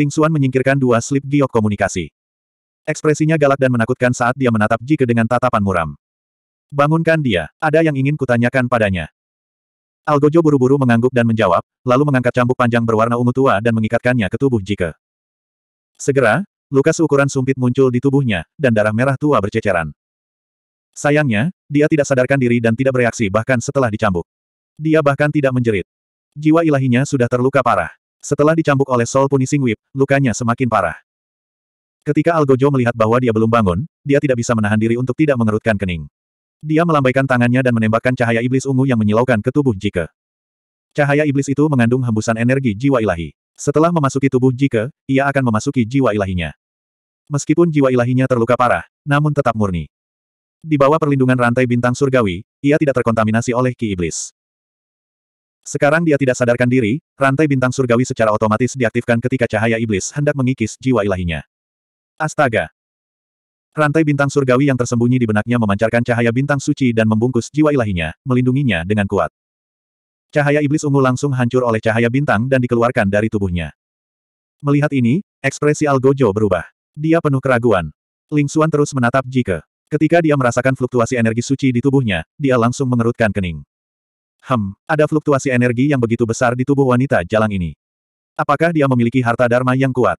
Ling Xuan menyingkirkan dua slip giok komunikasi. Ekspresinya galak dan menakutkan saat dia menatap Ji Ke dengan tatapan muram. Bangunkan dia, ada yang ingin kutanyakan padanya. Algojo buru-buru mengangguk dan menjawab, lalu mengangkat cambuk panjang berwarna ungu tua dan mengikatkannya ke tubuh Ji Ke. Segera, luka seukuran sumpit muncul di tubuhnya, dan darah merah tua berceceran. Sayangnya, dia tidak sadarkan diri dan tidak bereaksi bahkan setelah dicambuk. Dia bahkan tidak menjerit. Jiwa ilahinya sudah terluka parah. Setelah dicambuk oleh Soul Punishing Whip, lukanya semakin parah. Ketika Algojo melihat bahwa dia belum bangun, dia tidak bisa menahan diri untuk tidak mengerutkan kening. Dia melambaikan tangannya dan menembakkan cahaya iblis ungu yang menyilaukan ke tubuh Jike. Cahaya iblis itu mengandung hembusan energi jiwa ilahi. Setelah memasuki tubuh Jike, ia akan memasuki jiwa ilahinya. Meskipun jiwa ilahinya terluka parah, namun tetap murni. Di bawah perlindungan rantai bintang surgawi, ia tidak terkontaminasi oleh ki iblis. Sekarang dia tidak sadarkan diri, rantai bintang surgawi secara otomatis diaktifkan ketika cahaya iblis hendak mengikis jiwa ilahinya. Astaga! Rantai bintang surgawi yang tersembunyi di benaknya memancarkan cahaya bintang suci dan membungkus jiwa ilahinya, melindunginya dengan kuat. Cahaya iblis ungu langsung hancur oleh cahaya bintang dan dikeluarkan dari tubuhnya. Melihat ini, ekspresi Algojo berubah. Dia penuh keraguan. Ling Xuan terus menatap Jike. Ketika dia merasakan fluktuasi energi suci di tubuhnya, dia langsung mengerutkan kening. Hem, ada fluktuasi energi yang begitu besar di tubuh wanita jalang ini. Apakah dia memiliki harta dharma yang kuat?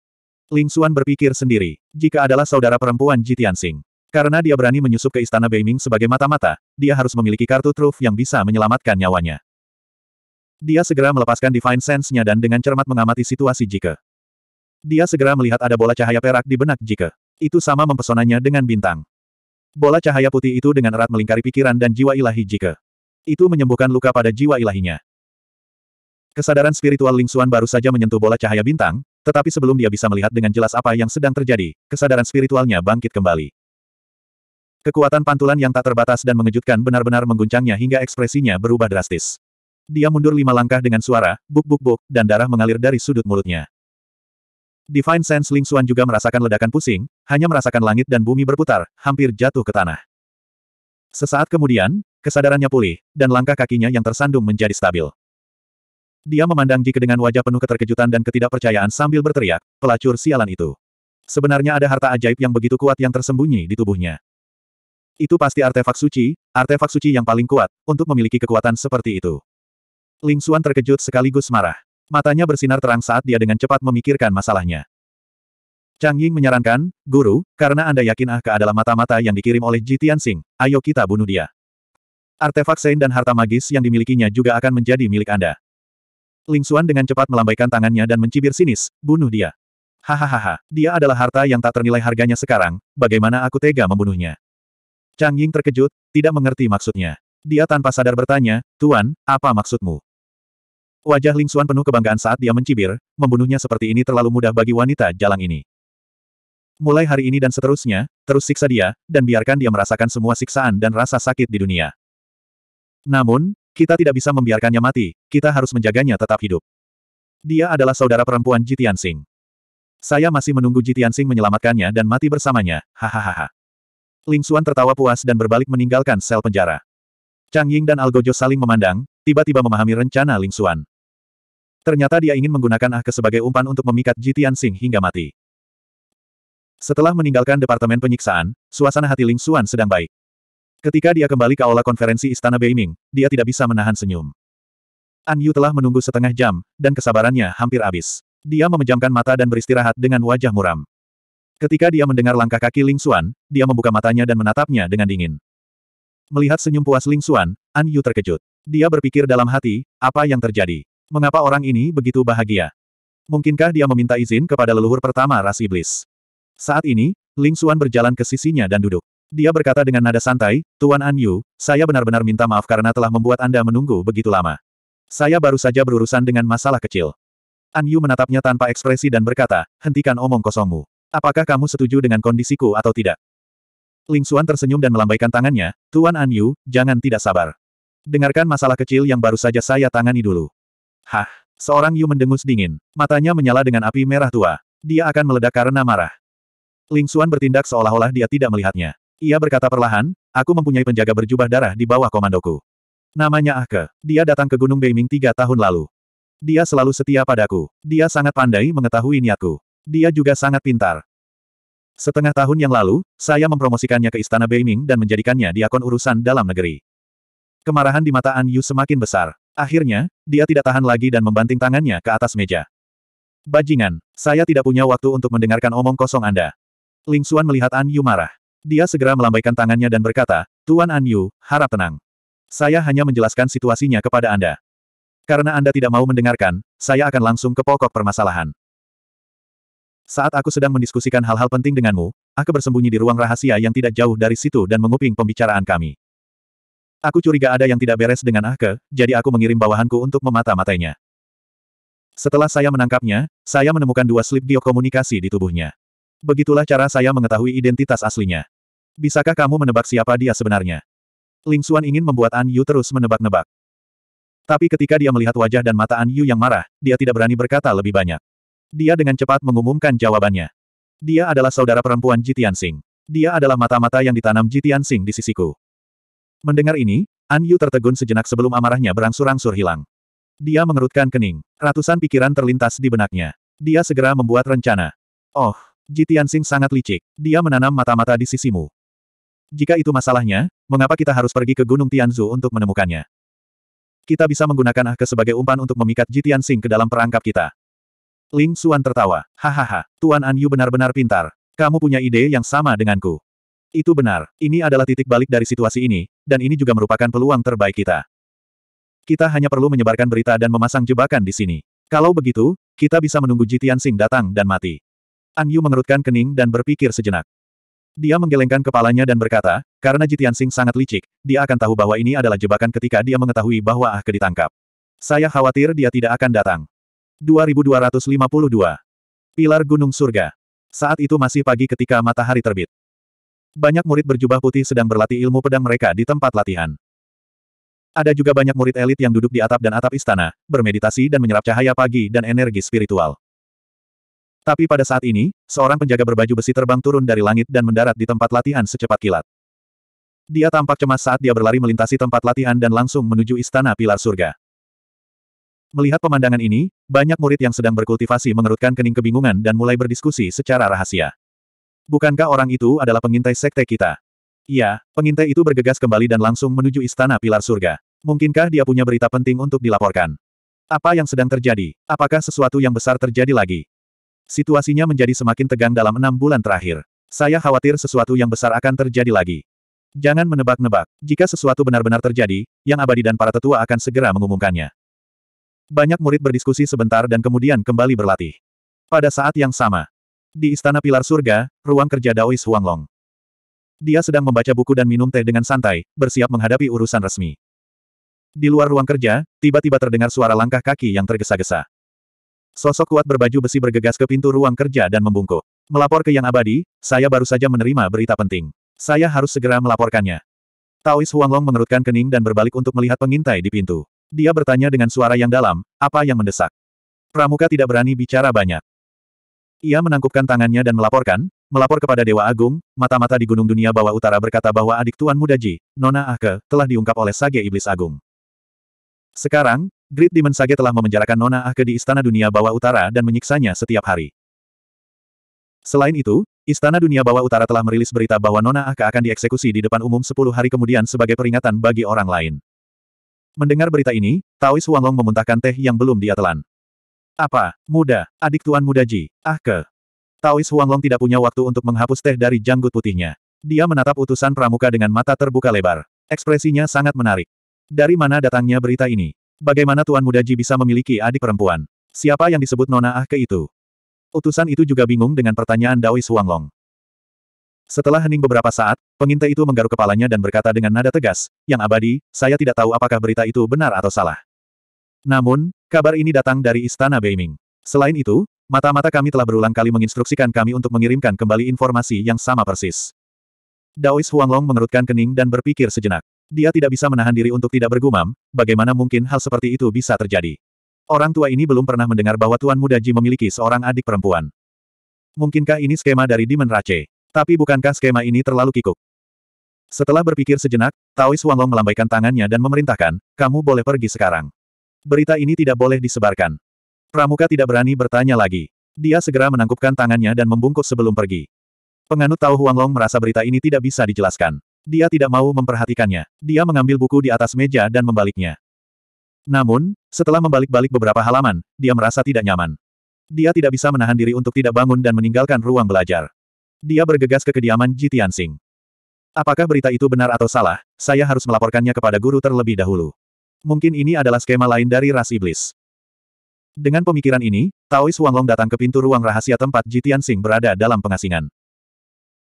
Ling Xuan berpikir sendiri, jika adalah saudara perempuan Ji Tianxing. Karena dia berani menyusup ke istana Beiming sebagai mata-mata, dia harus memiliki kartu truf yang bisa menyelamatkan nyawanya. Dia segera melepaskan Divine Sense-nya dan dengan cermat mengamati situasi Jike. Dia segera melihat ada bola cahaya perak di benak Jike. Itu sama mempesonanya dengan bintang. Bola cahaya putih itu dengan erat melingkari pikiran dan jiwa ilahi Jike. Itu menyembuhkan luka pada jiwa ilahinya. Kesadaran spiritual Ling Xuan baru saja menyentuh bola cahaya bintang, tetapi sebelum dia bisa melihat dengan jelas apa yang sedang terjadi, kesadaran spiritualnya bangkit kembali. Kekuatan pantulan yang tak terbatas dan mengejutkan benar-benar mengguncangnya hingga ekspresinya berubah drastis. Dia mundur lima langkah dengan suara, buk-buk-buk, dan darah mengalir dari sudut mulutnya. Divine Sense Ling Xuan juga merasakan ledakan pusing, hanya merasakan langit dan bumi berputar, hampir jatuh ke tanah. Sesaat kemudian, Kesadarannya pulih, dan langkah kakinya yang tersandung menjadi stabil. Dia memandang Jike dengan wajah penuh keterkejutan dan ketidakpercayaan sambil berteriak, pelacur sialan itu. Sebenarnya ada harta ajaib yang begitu kuat yang tersembunyi di tubuhnya. Itu pasti artefak suci, artefak suci yang paling kuat, untuk memiliki kekuatan seperti itu. Ling Xuan terkejut sekaligus marah. Matanya bersinar terang saat dia dengan cepat memikirkan masalahnya. Chang Ying menyarankan, Guru, karena Anda yakin Ahka adalah mata-mata yang dikirim oleh Ji Tianxing, ayo kita bunuh dia. Artefak Sein dan harta magis yang dimilikinya juga akan menjadi milik Anda. Ling Xuan dengan cepat melambaikan tangannya dan mencibir sinis, bunuh dia. Hahaha, dia adalah harta yang tak ternilai harganya sekarang, bagaimana aku tega membunuhnya? Chang Ying terkejut, tidak mengerti maksudnya. Dia tanpa sadar bertanya, Tuan, apa maksudmu? Wajah Ling Xuan penuh kebanggaan saat dia mencibir, membunuhnya seperti ini terlalu mudah bagi wanita jalang ini. Mulai hari ini dan seterusnya, terus siksa dia, dan biarkan dia merasakan semua siksaan dan rasa sakit di dunia. Namun, kita tidak bisa membiarkannya mati, kita harus menjaganya tetap hidup. Dia adalah saudara perempuan Jitian Sing. Saya masih menunggu Jitian Sing menyelamatkannya dan mati bersamanya, hahaha. Ling Xuan tertawa puas dan berbalik meninggalkan sel penjara. Chang Ying dan Algojo saling memandang, tiba-tiba memahami rencana Ling Xuan. Ternyata dia ingin menggunakan Ah ke sebagai umpan untuk memikat Jitian Sing hingga mati. Setelah meninggalkan Departemen Penyiksaan, suasana hati Ling Xuan sedang baik. Ketika dia kembali ke aula konferensi Istana Beiming, dia tidak bisa menahan senyum. An Yu telah menunggu setengah jam, dan kesabarannya hampir habis. Dia memejamkan mata dan beristirahat dengan wajah muram. Ketika dia mendengar langkah kaki Ling Xuan, dia membuka matanya dan menatapnya dengan dingin. Melihat senyum puas Ling Xuan, An Yu terkejut. Dia berpikir dalam hati, apa yang terjadi? Mengapa orang ini begitu bahagia? Mungkinkah dia meminta izin kepada leluhur pertama ras iblis? Saat ini, Ling Xuan berjalan ke sisinya dan duduk. Dia berkata dengan nada santai, Tuan An Yu, saya benar-benar minta maaf karena telah membuat Anda menunggu begitu lama. Saya baru saja berurusan dengan masalah kecil. An Yu menatapnya tanpa ekspresi dan berkata, hentikan omong kosongmu. Apakah kamu setuju dengan kondisiku atau tidak? Ling Xuan tersenyum dan melambaikan tangannya, Tuan An Yu, jangan tidak sabar. Dengarkan masalah kecil yang baru saja saya tangani dulu. Hah, seorang Yu mendengus dingin, matanya menyala dengan api merah tua. Dia akan meledak karena marah. Ling Xuan bertindak seolah-olah dia tidak melihatnya. Ia berkata perlahan, aku mempunyai penjaga berjubah darah di bawah komandoku. Namanya Ahke. Dia datang ke Gunung Beiming tiga tahun lalu. Dia selalu setia padaku. Dia sangat pandai mengetahui niatku. Dia juga sangat pintar. Setengah tahun yang lalu, saya mempromosikannya ke Istana Beiming dan menjadikannya diakon urusan dalam negeri. Kemarahan di mata An Yu semakin besar. Akhirnya, dia tidak tahan lagi dan membanting tangannya ke atas meja. Bajingan, saya tidak punya waktu untuk mendengarkan omong kosong Anda. Ling Xuan melihat An Yu marah. Dia segera melambaikan tangannya dan berkata, Tuan Anyu, harap tenang. Saya hanya menjelaskan situasinya kepada Anda. Karena Anda tidak mau mendengarkan, saya akan langsung ke pokok permasalahan. Saat aku sedang mendiskusikan hal-hal penting denganmu, aku bersembunyi di ruang rahasia yang tidak jauh dari situ dan menguping pembicaraan kami. Aku curiga ada yang tidak beres dengan Ahke, jadi aku mengirim bawahanku untuk memata-matainya. Setelah saya menangkapnya, saya menemukan dua slip biokomunikasi di tubuhnya. Begitulah cara saya mengetahui identitas aslinya. Bisakah kamu menebak siapa dia sebenarnya? Ling Xuan ingin membuat An Yu terus menebak-nebak. Tapi ketika dia melihat wajah dan mata An Yu yang marah, dia tidak berani berkata lebih banyak. Dia dengan cepat mengumumkan jawabannya. Dia adalah saudara perempuan Jitian Sing. Dia adalah mata-mata yang ditanam Jitian Sing di sisiku. Mendengar ini, An Yu tertegun sejenak sebelum amarahnya berangsur-angsur hilang. Dia mengerutkan kening. Ratusan pikiran terlintas di benaknya. Dia segera membuat rencana. Oh, Jitian Tianxing sangat licik. Dia menanam mata-mata di sisimu. Jika itu masalahnya, mengapa kita harus pergi ke Gunung Tianzu untuk menemukannya? Kita bisa menggunakan Ahke sebagai umpan untuk memikat Jitian Tianxing ke dalam perangkap kita. Ling Xuan tertawa. Hahaha, Tuan An Yu benar-benar pintar. Kamu punya ide yang sama denganku. Itu benar, ini adalah titik balik dari situasi ini, dan ini juga merupakan peluang terbaik kita. Kita hanya perlu menyebarkan berita dan memasang jebakan di sini. Kalau begitu, kita bisa menunggu Jitian Sing datang dan mati. An Yu mengerutkan kening dan berpikir sejenak. Dia menggelengkan kepalanya dan berkata, karena Jitian Sing sangat licik, dia akan tahu bahwa ini adalah jebakan ketika dia mengetahui bahwa Ah Ke ditangkap. Saya khawatir dia tidak akan datang. 2252 Pilar Gunung Surga Saat itu masih pagi ketika matahari terbit. Banyak murid berjubah putih sedang berlatih ilmu pedang mereka di tempat latihan. Ada juga banyak murid elit yang duduk di atap dan atap istana, bermeditasi dan menyerap cahaya pagi dan energi spiritual. Tapi pada saat ini, seorang penjaga berbaju besi terbang turun dari langit dan mendarat di tempat latihan secepat kilat. Dia tampak cemas saat dia berlari melintasi tempat latihan dan langsung menuju Istana Pilar Surga. Melihat pemandangan ini, banyak murid yang sedang berkultivasi mengerutkan kening kebingungan dan mulai berdiskusi secara rahasia. Bukankah orang itu adalah pengintai sekte kita? Iya, pengintai itu bergegas kembali dan langsung menuju Istana Pilar Surga. Mungkinkah dia punya berita penting untuk dilaporkan? Apa yang sedang terjadi? Apakah sesuatu yang besar terjadi lagi? Situasinya menjadi semakin tegang dalam enam bulan terakhir. Saya khawatir sesuatu yang besar akan terjadi lagi. Jangan menebak-nebak. Jika sesuatu benar-benar terjadi, yang abadi dan para tetua akan segera mengumumkannya. Banyak murid berdiskusi sebentar dan kemudian kembali berlatih. Pada saat yang sama, di Istana Pilar Surga, ruang kerja Daois Huanglong. Dia sedang membaca buku dan minum teh dengan santai, bersiap menghadapi urusan resmi. Di luar ruang kerja, tiba-tiba terdengar suara langkah kaki yang tergesa-gesa. Sosok kuat berbaju besi bergegas ke pintu ruang kerja dan membungkuk. Melapor ke Yang Abadi, saya baru saja menerima berita penting. Saya harus segera melaporkannya. Taois Huanglong mengerutkan kening dan berbalik untuk melihat pengintai di pintu. Dia bertanya dengan suara yang dalam, apa yang mendesak? Pramuka tidak berani bicara banyak. Ia menangkupkan tangannya dan melaporkan, melapor kepada Dewa Agung, mata-mata di Gunung Dunia Bawah Utara berkata bahwa adik Tuan Muda Ji, Nona Ahke, telah diungkap oleh Sage Iblis Agung. Sekarang, Great Demon Sage telah memenjarakan Nona Ake ah di Istana Dunia Bawah Utara dan menyiksanya setiap hari. Selain itu, Istana Dunia Bawah Utara telah merilis berita bahwa Nona Ake ah akan dieksekusi di depan umum 10 hari kemudian sebagai peringatan bagi orang lain. Mendengar berita ini, Taois Huanglong memuntahkan teh yang belum dia telan. Apa, muda, adik tuan muda Ji, Ake. Ah Taois Huanglong tidak punya waktu untuk menghapus teh dari janggut putihnya. Dia menatap utusan pramuka dengan mata terbuka lebar. Ekspresinya sangat menarik. Dari mana datangnya berita ini? Bagaimana Tuan Muda Ji bisa memiliki adik perempuan? Siapa yang disebut Nona Ah ke itu? Utusan itu juga bingung dengan pertanyaan Dawis Huanglong. Setelah hening beberapa saat, pengintai itu menggaruk kepalanya dan berkata dengan nada tegas, yang abadi, saya tidak tahu apakah berita itu benar atau salah. Namun, kabar ini datang dari Istana Beiming. Selain itu, mata-mata kami telah berulang kali menginstruksikan kami untuk mengirimkan kembali informasi yang sama persis. Daois Huanglong mengerutkan kening dan berpikir sejenak. Dia tidak bisa menahan diri untuk tidak bergumam, bagaimana mungkin hal seperti itu bisa terjadi. Orang tua ini belum pernah mendengar bahwa Tuan Muda Ji memiliki seorang adik perempuan. Mungkinkah ini skema dari Demon Rache? Tapi bukankah skema ini terlalu kikuk? Setelah berpikir sejenak, Taois Wanglong melambaikan tangannya dan memerintahkan, kamu boleh pergi sekarang. Berita ini tidak boleh disebarkan. Pramuka tidak berani bertanya lagi. Dia segera menangkupkan tangannya dan membungkuk sebelum pergi. Penganut Tao Huanglong merasa berita ini tidak bisa dijelaskan. Dia tidak mau memperhatikannya. Dia mengambil buku di atas meja dan membaliknya. Namun, setelah membalik-balik beberapa halaman, dia merasa tidak nyaman. Dia tidak bisa menahan diri untuk tidak bangun dan meninggalkan ruang belajar. Dia bergegas ke kediaman Ji Tianxing. Apakah berita itu benar atau salah, saya harus melaporkannya kepada guru terlebih dahulu. Mungkin ini adalah skema lain dari ras iblis. Dengan pemikiran ini, Taois Huanglong datang ke pintu ruang rahasia tempat Ji Tianxing berada dalam pengasingan.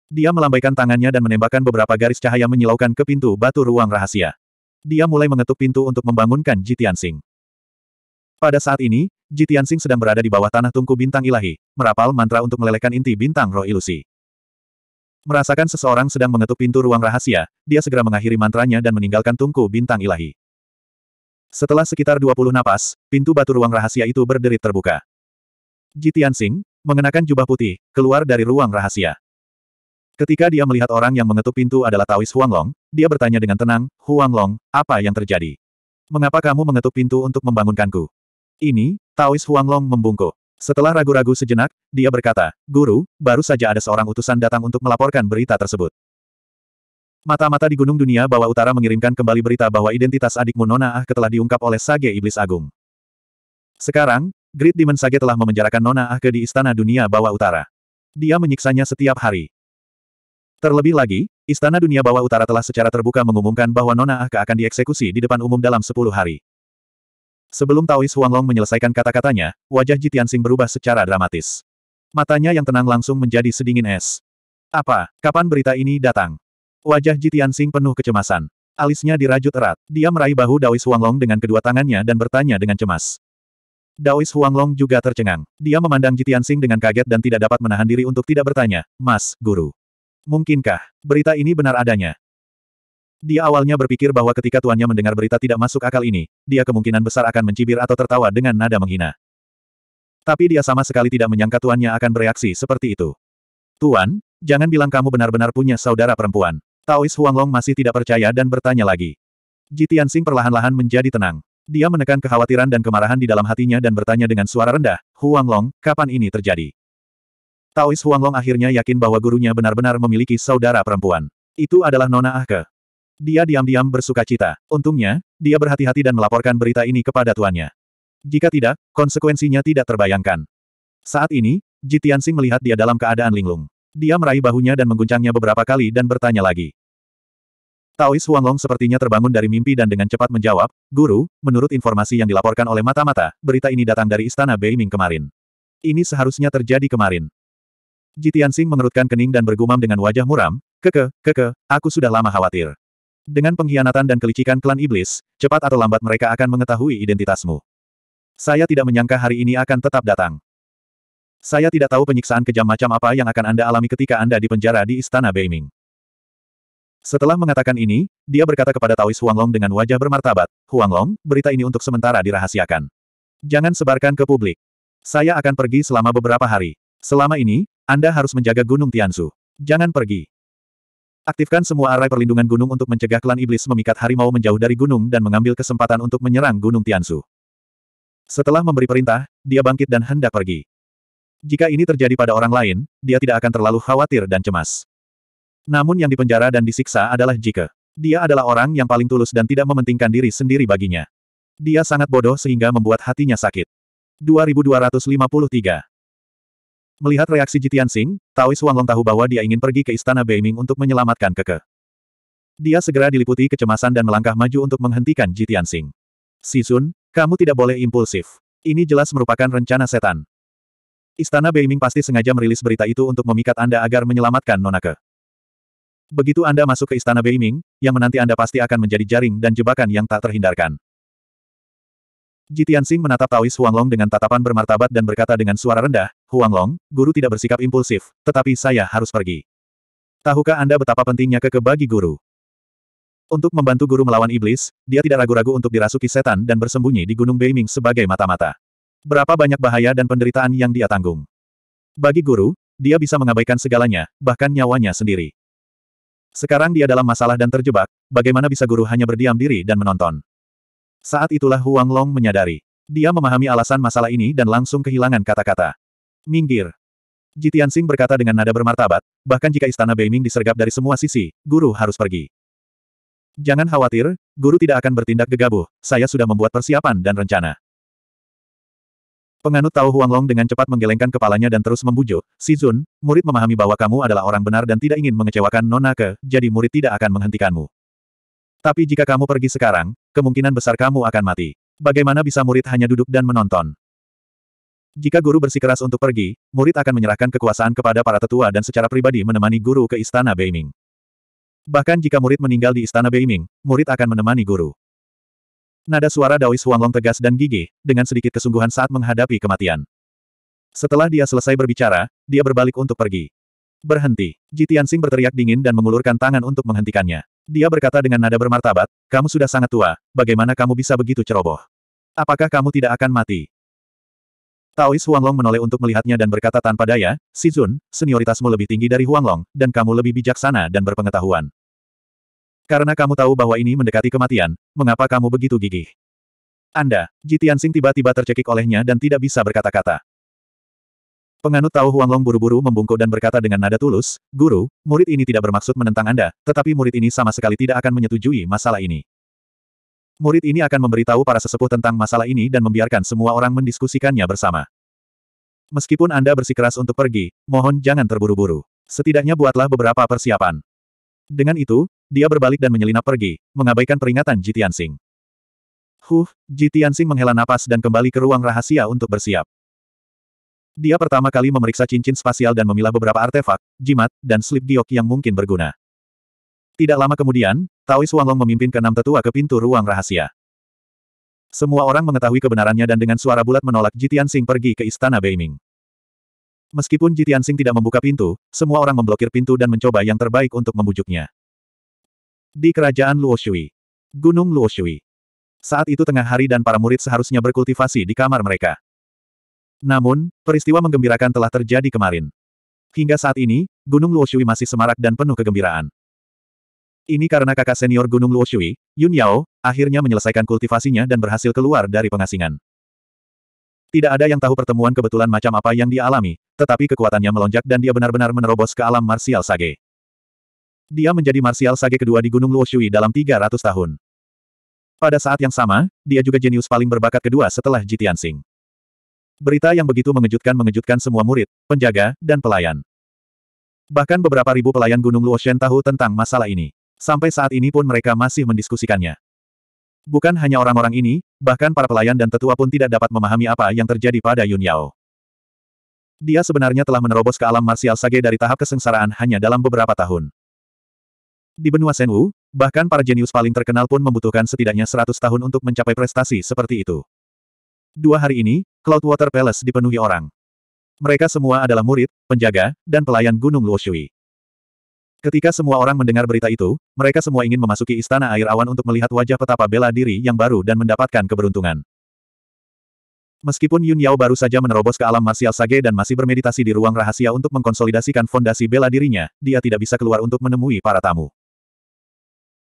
Dia melambaikan tangannya dan menembakkan beberapa garis cahaya menyilaukan ke pintu batu ruang rahasia. Dia mulai mengetuk pintu untuk membangunkan Jitian Sing. Pada saat ini, Jitian Sing sedang berada di bawah tanah tungku bintang ilahi, merapal mantra untuk melelehkan inti bintang roh ilusi. Merasakan seseorang sedang mengetuk pintu ruang rahasia, dia segera mengakhiri mantranya dan meninggalkan tungku bintang ilahi. Setelah sekitar 20 napas, pintu batu ruang rahasia itu berderit terbuka. Jitian Sing, mengenakan jubah putih, keluar dari ruang rahasia. Ketika dia melihat orang yang mengetuk pintu adalah Taois Huanglong, dia bertanya dengan tenang, Huanglong, apa yang terjadi? Mengapa kamu mengetuk pintu untuk membangunkanku? Ini, Taois Huanglong membungkuk. Setelah ragu-ragu sejenak, dia berkata, Guru, baru saja ada seorang utusan datang untuk melaporkan berita tersebut. Mata-mata di Gunung Dunia Bawah Utara mengirimkan kembali berita bahwa identitas adikmu Nona Ah telah diungkap oleh Sage Iblis Agung. Sekarang, Great Demon Sage telah memenjarakan Nona Ah ke di Istana Dunia Bawah Utara. Dia menyiksanya setiap hari. Terlebih lagi, Istana Dunia Bawah Utara telah secara terbuka mengumumkan bahwa Nona Ahka akan dieksekusi di depan umum dalam 10 hari. Sebelum Taois Huanglong menyelesaikan kata-katanya, wajah Jitianxing Sing berubah secara dramatis. Matanya yang tenang langsung menjadi sedingin es. Apa, kapan berita ini datang? Wajah Jitianxing Sing penuh kecemasan. Alisnya dirajut erat. Dia meraih bahu Daois Huanglong dengan kedua tangannya dan bertanya dengan cemas. Daois Huanglong juga tercengang. Dia memandang Jitian Sing dengan kaget dan tidak dapat menahan diri untuk tidak bertanya, Mas, Guru. Mungkinkah, berita ini benar adanya? Dia awalnya berpikir bahwa ketika tuannya mendengar berita tidak masuk akal ini, dia kemungkinan besar akan mencibir atau tertawa dengan nada menghina. Tapi dia sama sekali tidak menyangka tuannya akan bereaksi seperti itu. Tuan, jangan bilang kamu benar-benar punya saudara perempuan. Taois Huanglong masih tidak percaya dan bertanya lagi. Jitian Sing perlahan-lahan menjadi tenang. Dia menekan kekhawatiran dan kemarahan di dalam hatinya dan bertanya dengan suara rendah, Huanglong, kapan ini terjadi? Taois Huanglong akhirnya yakin bahwa gurunya benar-benar memiliki saudara perempuan. Itu adalah Nona Ahke. Dia diam-diam bersuka cita. Untungnya, dia berhati-hati dan melaporkan berita ini kepada tuannya. Jika tidak, konsekuensinya tidak terbayangkan. Saat ini, Ji melihat dia dalam keadaan linglung. Dia meraih bahunya dan mengguncangnya beberapa kali dan bertanya lagi. Taois Huanglong sepertinya terbangun dari mimpi dan dengan cepat menjawab, Guru, menurut informasi yang dilaporkan oleh mata-mata, berita ini datang dari Istana Beiming kemarin. Ini seharusnya terjadi kemarin. Jitian Sing mengerutkan kening dan bergumam dengan wajah muram, keke, keke, aku sudah lama khawatir. Dengan pengkhianatan dan kelicikan klan iblis, cepat atau lambat mereka akan mengetahui identitasmu. Saya tidak menyangka hari ini akan tetap datang. Saya tidak tahu penyiksaan kejam macam apa yang akan Anda alami ketika Anda dipenjara di Istana Beiming. Setelah mengatakan ini, dia berkata kepada Taois Huanglong dengan wajah bermartabat, Huanglong, berita ini untuk sementara dirahasiakan. Jangan sebarkan ke publik. Saya akan pergi selama beberapa hari. Selama ini, anda harus menjaga Gunung Tianzu. Jangan pergi. Aktifkan semua arai perlindungan gunung untuk mencegah klan iblis memikat harimau menjauh dari gunung dan mengambil kesempatan untuk menyerang Gunung Tianzu. Setelah memberi perintah, dia bangkit dan hendak pergi. Jika ini terjadi pada orang lain, dia tidak akan terlalu khawatir dan cemas. Namun yang dipenjara dan disiksa adalah jika Dia adalah orang yang paling tulus dan tidak mementingkan diri sendiri baginya. Dia sangat bodoh sehingga membuat hatinya sakit. 2253 Melihat reaksi Jitian Sing, Taois Wanglong tahu bahwa dia ingin pergi ke istana Beiming untuk menyelamatkan Keke. Dia segera diliputi kecemasan dan melangkah maju untuk menghentikan Jitian Sing. Sisun, kamu tidak boleh impulsif. Ini jelas merupakan rencana setan. Istana Beiming pasti sengaja merilis berita itu untuk memikat Anda agar menyelamatkan Nonake. Begitu Anda masuk ke Istana Beiming, yang menanti Anda pasti akan menjadi jaring dan jebakan yang tak terhindarkan. Jitian Sing menatap Taois Huanglong dengan tatapan bermartabat dan berkata dengan suara rendah, Huang Long, guru tidak bersikap impulsif, tetapi saya harus pergi. Tahukah Anda betapa pentingnya keke bagi guru? Untuk membantu guru melawan iblis, dia tidak ragu-ragu untuk dirasuki setan dan bersembunyi di Gunung Beiming sebagai mata-mata. Berapa banyak bahaya dan penderitaan yang dia tanggung. Bagi guru, dia bisa mengabaikan segalanya, bahkan nyawanya sendiri. Sekarang dia dalam masalah dan terjebak, bagaimana bisa guru hanya berdiam diri dan menonton. Saat itulah Huang Long menyadari. Dia memahami alasan masalah ini dan langsung kehilangan kata-kata. Minggir. Jitian Sing berkata dengan nada bermartabat, bahkan jika istana Beiming disergap dari semua sisi, guru harus pergi. Jangan khawatir, guru tidak akan bertindak gegabah, saya sudah membuat persiapan dan rencana. Penganut Tao Huanglong dengan cepat menggelengkan kepalanya dan terus membujuk, Si Zun, murid memahami bahwa kamu adalah orang benar dan tidak ingin mengecewakan Nona Ke, jadi murid tidak akan menghentikanmu. Tapi jika kamu pergi sekarang, kemungkinan besar kamu akan mati. Bagaimana bisa murid hanya duduk dan menonton? Jika guru bersikeras untuk pergi, murid akan menyerahkan kekuasaan kepada para tetua dan secara pribadi menemani guru ke istana Beiming. Bahkan jika murid meninggal di istana Beiming, murid akan menemani guru. Nada suara Daois Huanglong tegas dan gigih, dengan sedikit kesungguhan saat menghadapi kematian. Setelah dia selesai berbicara, dia berbalik untuk pergi. Berhenti. Jitiansing berteriak dingin dan mengulurkan tangan untuk menghentikannya. Dia berkata dengan nada bermartabat, kamu sudah sangat tua, bagaimana kamu bisa begitu ceroboh? Apakah kamu tidak akan mati? Taois Huanglong menoleh untuk melihatnya dan berkata tanpa daya, Si Zun, senioritasmu lebih tinggi dari Huanglong, dan kamu lebih bijaksana dan berpengetahuan. Karena kamu tahu bahwa ini mendekati kematian, mengapa kamu begitu gigih? Anda, Jitian Sing tiba-tiba tercekik olehnya dan tidak bisa berkata-kata. Penganut tahu Huanglong buru-buru membungkuk dan berkata dengan nada tulus, Guru, murid ini tidak bermaksud menentang Anda, tetapi murid ini sama sekali tidak akan menyetujui masalah ini. Murid ini akan memberitahu para sesepuh tentang masalah ini dan membiarkan semua orang mendiskusikannya bersama. Meskipun Anda bersikeras untuk pergi, mohon jangan terburu-buru. Setidaknya buatlah beberapa persiapan. Dengan itu, dia berbalik dan menyelinap pergi, mengabaikan peringatan Jitian Sing. Huh, Jitian Sing menghela napas dan kembali ke ruang rahasia untuk bersiap. Dia pertama kali memeriksa cincin spasial dan memilah beberapa artefak, jimat, dan slip giok yang mungkin berguna. Tidak lama kemudian, Taois Wanglong memimpin keenam tetua ke pintu ruang rahasia. Semua orang mengetahui kebenarannya dan dengan suara bulat menolak Jitian Sing pergi ke istana Beiming. Meskipun Jitian Sing tidak membuka pintu, semua orang memblokir pintu dan mencoba yang terbaik untuk membujuknya. Di kerajaan Luoshui. Gunung Luoshui. Saat itu tengah hari dan para murid seharusnya berkultivasi di kamar mereka. Namun, peristiwa menggembirakan telah terjadi kemarin. Hingga saat ini, Gunung Luoshui masih semarak dan penuh kegembiraan. Ini karena kakak senior Gunung Luoshui, Yun Yao, akhirnya menyelesaikan kultivasinya dan berhasil keluar dari pengasingan. Tidak ada yang tahu pertemuan kebetulan macam apa yang dia alami, tetapi kekuatannya melonjak dan dia benar-benar menerobos ke alam marsial sage. Dia menjadi marsial sage kedua di Gunung Luoshui dalam 300 tahun. Pada saat yang sama, dia juga jenius paling berbakat kedua setelah Jitian Sing. Berita yang begitu mengejutkan mengejutkan semua murid, penjaga, dan pelayan. Bahkan beberapa ribu pelayan Gunung Luoshen tahu tentang masalah ini. Sampai saat ini pun mereka masih mendiskusikannya. Bukan hanya orang-orang ini, bahkan para pelayan dan tetua pun tidak dapat memahami apa yang terjadi pada Yun Yao. Dia sebenarnya telah menerobos ke alam martial sage dari tahap kesengsaraan hanya dalam beberapa tahun. Di benua Senwu, bahkan para jenius paling terkenal pun membutuhkan setidaknya 100 tahun untuk mencapai prestasi seperti itu. Dua hari ini, Cloudwater Palace dipenuhi orang. Mereka semua adalah murid, penjaga, dan pelayan Gunung Luoshui. Ketika semua orang mendengar berita itu, mereka semua ingin memasuki istana air awan untuk melihat wajah petapa bela diri yang baru dan mendapatkan keberuntungan. Meskipun Yun Yao baru saja menerobos ke alam marsial sage dan masih bermeditasi di ruang rahasia untuk mengkonsolidasikan fondasi bela dirinya, dia tidak bisa keluar untuk menemui para tamu.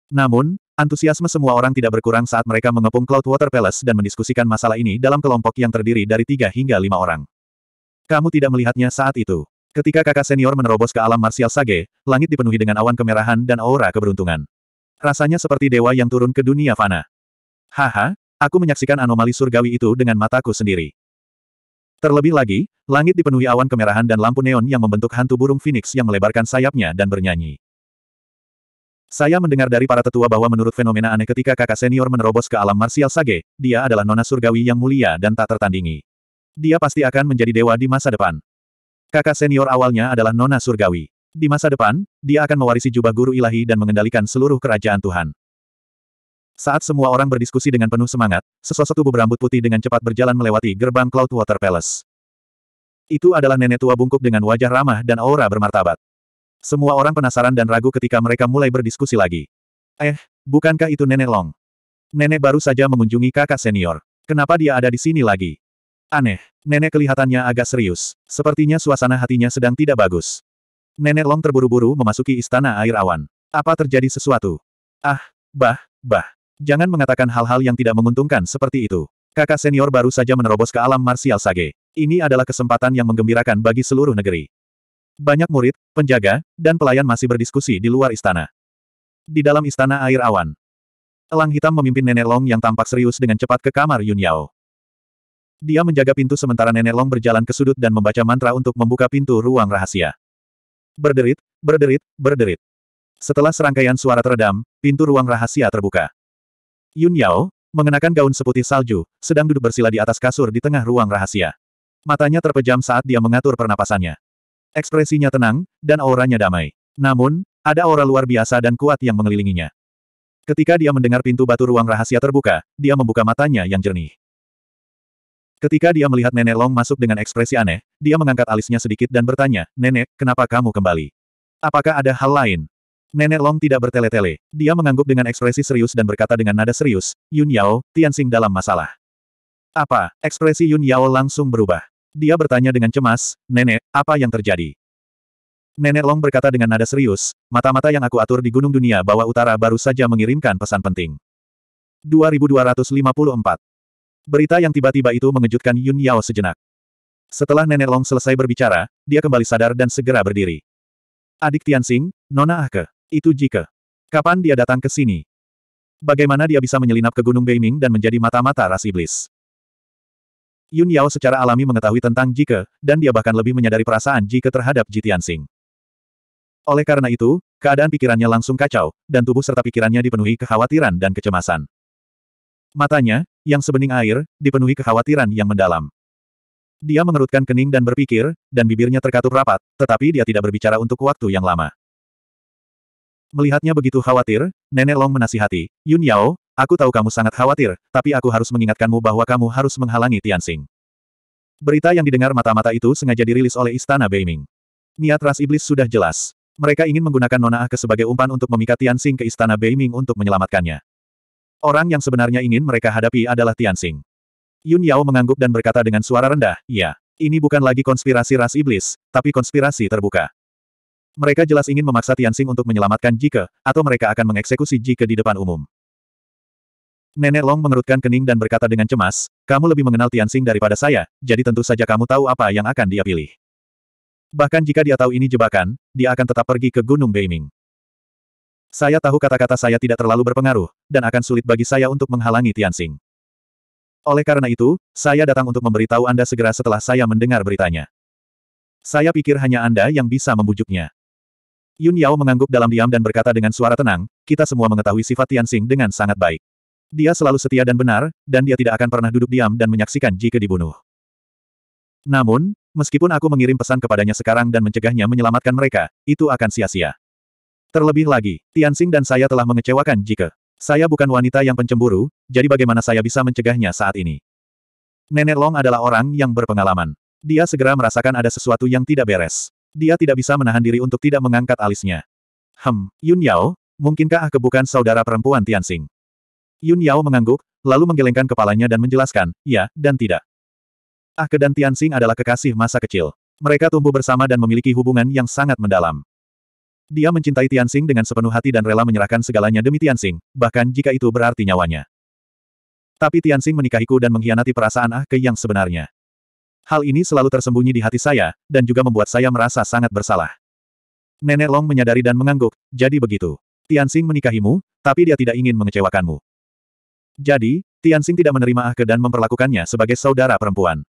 Namun, antusiasme semua orang tidak berkurang saat mereka mengepung Cloud Water Palace dan mendiskusikan masalah ini dalam kelompok yang terdiri dari tiga hingga lima orang. Kamu tidak melihatnya saat itu. Ketika kakak senior menerobos ke alam marsial Sage, langit dipenuhi dengan awan kemerahan dan aura keberuntungan. Rasanya seperti dewa yang turun ke dunia fana. Haha, aku menyaksikan anomali surgawi itu dengan mataku sendiri. Terlebih lagi, langit dipenuhi awan kemerahan dan lampu neon yang membentuk hantu burung phoenix yang melebarkan sayapnya dan bernyanyi. Saya mendengar dari para tetua bahwa menurut fenomena aneh ketika kakak senior menerobos ke alam marsial Sage, dia adalah nona surgawi yang mulia dan tak tertandingi. Dia pasti akan menjadi dewa di masa depan. Kakak senior awalnya adalah Nona Surgawi. Di masa depan, dia akan mewarisi jubah guru ilahi dan mengendalikan seluruh kerajaan Tuhan. Saat semua orang berdiskusi dengan penuh semangat, sesosok tubuh berambut putih dengan cepat berjalan melewati gerbang Cloudwater Palace. Itu adalah nenek tua bungkuk dengan wajah ramah dan aura bermartabat. Semua orang penasaran dan ragu ketika mereka mulai berdiskusi lagi. Eh, bukankah itu nenek Long? Nenek baru saja mengunjungi kakak senior. Kenapa dia ada di sini lagi? Aneh. Nenek kelihatannya agak serius. Sepertinya suasana hatinya sedang tidak bagus. Nenek Long terburu-buru memasuki istana air awan. Apa terjadi sesuatu? Ah, bah, bah. Jangan mengatakan hal-hal yang tidak menguntungkan seperti itu. Kakak senior baru saja menerobos ke alam marsial sage. Ini adalah kesempatan yang menggembirakan bagi seluruh negeri. Banyak murid, penjaga, dan pelayan masih berdiskusi di luar istana. Di dalam istana air awan, Elang Hitam memimpin Nenek Long yang tampak serius dengan cepat ke kamar Yun Yao. Dia menjaga pintu sementara Nenek Long berjalan ke sudut dan membaca mantra untuk membuka pintu ruang rahasia. Berderit, berderit, berderit. Setelah serangkaian suara teredam, pintu ruang rahasia terbuka. Yun Yao, mengenakan gaun seputih salju, sedang duduk bersila di atas kasur di tengah ruang rahasia. Matanya terpejam saat dia mengatur pernapasannya. Ekspresinya tenang, dan auranya damai. Namun, ada aura luar biasa dan kuat yang mengelilinginya. Ketika dia mendengar pintu batu ruang rahasia terbuka, dia membuka matanya yang jernih. Ketika dia melihat Nenek Long masuk dengan ekspresi aneh, dia mengangkat alisnya sedikit dan bertanya, Nenek, kenapa kamu kembali? Apakah ada hal lain? Nenek Long tidak bertele-tele. Dia mengangguk dengan ekspresi serius dan berkata dengan nada serius, Yun Yao, Tianxing dalam masalah. Apa? Ekspresi Yun Yao langsung berubah. Dia bertanya dengan cemas, Nenek, apa yang terjadi? Nenek Long berkata dengan nada serius, mata-mata yang aku atur di Gunung Dunia bahwa utara baru saja mengirimkan pesan penting. 2254 Berita yang tiba-tiba itu mengejutkan Yun Yao sejenak. Setelah Nenek Long selesai berbicara, dia kembali sadar dan segera berdiri. Adik Tianxing, Nona Ake, ah itu Jike. Kapan dia datang ke sini? Bagaimana dia bisa menyelinap ke Gunung Beiming dan menjadi mata-mata ras iblis? Yun Yao secara alami mengetahui tentang Jike, dan dia bahkan lebih menyadari perasaan Jike terhadap Ji Tianxing. Oleh karena itu, keadaan pikirannya langsung kacau, dan tubuh serta pikirannya dipenuhi kekhawatiran dan kecemasan. Matanya, yang sebening air, dipenuhi kekhawatiran yang mendalam. Dia mengerutkan kening dan berpikir, dan bibirnya terkatup rapat, tetapi dia tidak berbicara untuk waktu yang lama. Melihatnya begitu khawatir, Nenek Long menasihati, Yun Yao, aku tahu kamu sangat khawatir, tapi aku harus mengingatkanmu bahwa kamu harus menghalangi Tianxing. Berita yang didengar mata-mata itu sengaja dirilis oleh Istana Beiming. Niat ras iblis sudah jelas. Mereka ingin menggunakan Nona Ake sebagai umpan untuk memikat Tianxing ke Istana Beiming untuk menyelamatkannya. Orang yang sebenarnya ingin mereka hadapi adalah Tianxing. Yun Yao mengangguk dan berkata dengan suara rendah, ya, ini bukan lagi konspirasi ras iblis, tapi konspirasi terbuka. Mereka jelas ingin memaksa Tianxing untuk menyelamatkan Jike, atau mereka akan mengeksekusi Jike di depan umum. Nenek Long mengerutkan kening dan berkata dengan cemas, kamu lebih mengenal Tianxing daripada saya, jadi tentu saja kamu tahu apa yang akan dia pilih. Bahkan jika dia tahu ini jebakan, dia akan tetap pergi ke Gunung Beiming. Saya tahu kata-kata saya tidak terlalu berpengaruh, dan akan sulit bagi saya untuk menghalangi Tianxing. Oleh karena itu, saya datang untuk memberitahu Anda segera setelah saya mendengar beritanya. Saya pikir hanya Anda yang bisa membujuknya. Yun Yao mengangguk dalam diam dan berkata dengan suara tenang, kita semua mengetahui sifat Tianxing dengan sangat baik. Dia selalu setia dan benar, dan dia tidak akan pernah duduk diam dan menyaksikan jika dibunuh. Namun, meskipun aku mengirim pesan kepadanya sekarang dan mencegahnya menyelamatkan mereka, itu akan sia-sia. Terlebih lagi, Tianxing dan saya telah mengecewakan jika saya bukan wanita yang pencemburu, jadi bagaimana saya bisa mencegahnya saat ini? Nenek Long adalah orang yang berpengalaman. Dia segera merasakan ada sesuatu yang tidak beres. Dia tidak bisa menahan diri untuk tidak mengangkat alisnya. Hem, Yun Yao, mungkinkah aku bukan saudara perempuan Tianxing? Yun Yao mengangguk, lalu menggelengkan kepalanya dan menjelaskan, ya, dan tidak. Ake dan Tianxing adalah kekasih masa kecil. Mereka tumbuh bersama dan memiliki hubungan yang sangat mendalam. Dia mencintai Tianxing dengan sepenuh hati dan rela menyerahkan segalanya demi Tianxing, bahkan jika itu berarti nyawanya. Tapi Tianxing menikahiku dan mengkhianati perasaan Ah Kei yang sebenarnya. Hal ini selalu tersembunyi di hati saya, dan juga membuat saya merasa sangat bersalah. Nenek Long menyadari dan mengangguk, jadi begitu. Tianxing menikahimu, tapi dia tidak ingin mengecewakanmu. Jadi, Tianxing tidak menerima Ah Ke dan memperlakukannya sebagai saudara perempuan.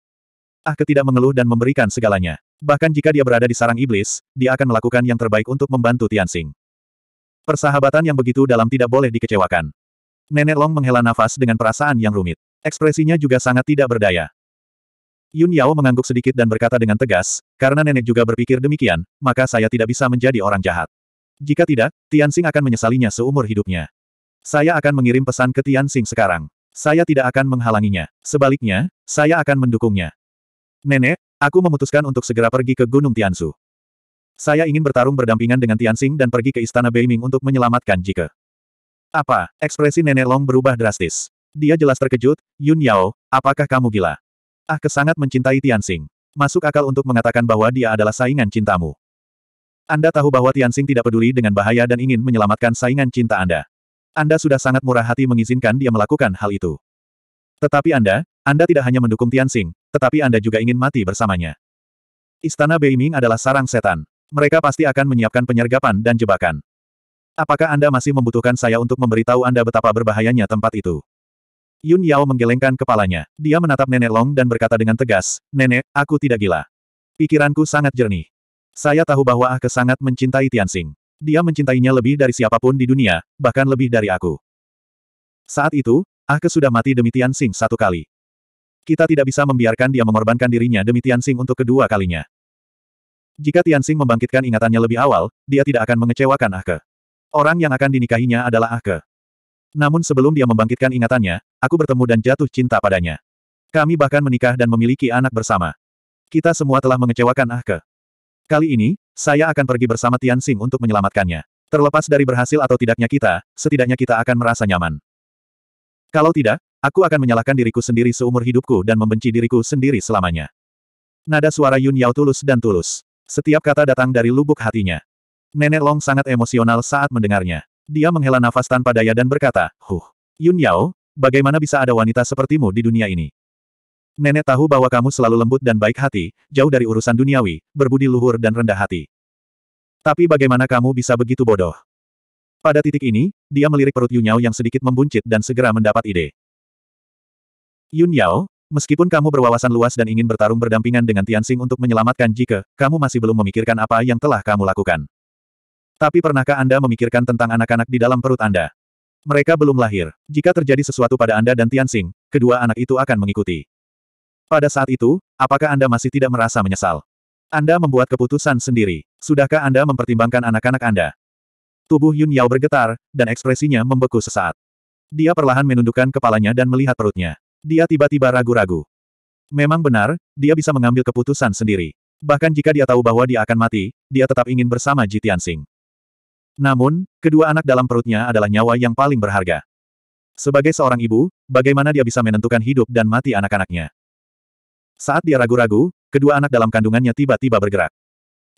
Ah tidak mengeluh dan memberikan segalanya. Bahkan jika dia berada di sarang iblis, dia akan melakukan yang terbaik untuk membantu Tianxing. Persahabatan yang begitu dalam tidak boleh dikecewakan. Nenek Long menghela nafas dengan perasaan yang rumit. Ekspresinya juga sangat tidak berdaya. Yun Yao mengangguk sedikit dan berkata dengan tegas, karena nenek juga berpikir demikian, maka saya tidak bisa menjadi orang jahat. Jika tidak, Tianxing akan menyesalinya seumur hidupnya. Saya akan mengirim pesan ke Tianxing sekarang. Saya tidak akan menghalanginya. Sebaliknya, saya akan mendukungnya. Nenek, aku memutuskan untuk segera pergi ke Gunung Tiansu. Saya ingin bertarung berdampingan dengan Tianxing dan pergi ke Istana Beiming untuk menyelamatkan Jike. Apa? Ekspresi Nenek Long berubah drastis. Dia jelas terkejut, Yun Yao, apakah kamu gila? Ah kesangat mencintai Tianxing. Masuk akal untuk mengatakan bahwa dia adalah saingan cintamu. Anda tahu bahwa Tianxing tidak peduli dengan bahaya dan ingin menyelamatkan saingan cinta Anda. Anda sudah sangat murah hati mengizinkan dia melakukan hal itu. Tetapi Anda, anda tidak hanya mendukung Tianxing, tetapi Anda juga ingin mati bersamanya. Istana Beiming adalah sarang setan. Mereka pasti akan menyiapkan penyergapan dan jebakan. Apakah Anda masih membutuhkan saya untuk memberitahu Anda betapa berbahayanya tempat itu? Yun Yao menggelengkan kepalanya. Dia menatap Nenek Long dan berkata dengan tegas, Nenek, aku tidak gila. Pikiranku sangat jernih. Saya tahu bahwa Ahke sangat mencintai Tianxing. Dia mencintainya lebih dari siapapun di dunia, bahkan lebih dari aku. Saat itu, Ahke sudah mati demi Tianxing satu kali. Kita tidak bisa membiarkan dia mengorbankan dirinya demi Tianxing untuk kedua kalinya. Jika Tianxing membangkitkan ingatannya lebih awal, dia tidak akan mengecewakan Ahke. Orang yang akan dinikahinya adalah Ahke. Namun sebelum dia membangkitkan ingatannya, aku bertemu dan jatuh cinta padanya. Kami bahkan menikah dan memiliki anak bersama. Kita semua telah mengecewakan Ahke. Kali ini, saya akan pergi bersama Tianxing untuk menyelamatkannya. Terlepas dari berhasil atau tidaknya kita, setidaknya kita akan merasa nyaman. Kalau tidak, Aku akan menyalahkan diriku sendiri seumur hidupku dan membenci diriku sendiri selamanya. Nada suara Yun Yao tulus dan tulus. Setiap kata datang dari lubuk hatinya. Nenek Long sangat emosional saat mendengarnya. Dia menghela nafas tanpa daya dan berkata, Huh, Yun Yao, bagaimana bisa ada wanita sepertimu di dunia ini? Nenek tahu bahwa kamu selalu lembut dan baik hati, jauh dari urusan duniawi, berbudi luhur dan rendah hati. Tapi bagaimana kamu bisa begitu bodoh? Pada titik ini, dia melirik perut Yunyao yang sedikit membuncit dan segera mendapat ide. Yun Yao, meskipun kamu berwawasan luas dan ingin bertarung berdampingan dengan Tianxing untuk menyelamatkan Jike, kamu masih belum memikirkan apa yang telah kamu lakukan. Tapi pernahkah Anda memikirkan tentang anak-anak di dalam perut Anda? Mereka belum lahir. Jika terjadi sesuatu pada Anda dan Tianxing, kedua anak itu akan mengikuti. Pada saat itu, apakah Anda masih tidak merasa menyesal? Anda membuat keputusan sendiri. Sudahkah Anda mempertimbangkan anak-anak Anda? Tubuh Yun Yao bergetar, dan ekspresinya membeku sesaat. Dia perlahan menundukkan kepalanya dan melihat perutnya. Dia tiba-tiba ragu-ragu. Memang benar, dia bisa mengambil keputusan sendiri. Bahkan jika dia tahu bahwa dia akan mati, dia tetap ingin bersama Ji Tianxing. Namun, kedua anak dalam perutnya adalah nyawa yang paling berharga. Sebagai seorang ibu, bagaimana dia bisa menentukan hidup dan mati anak-anaknya? Saat dia ragu-ragu, kedua anak dalam kandungannya tiba-tiba bergerak.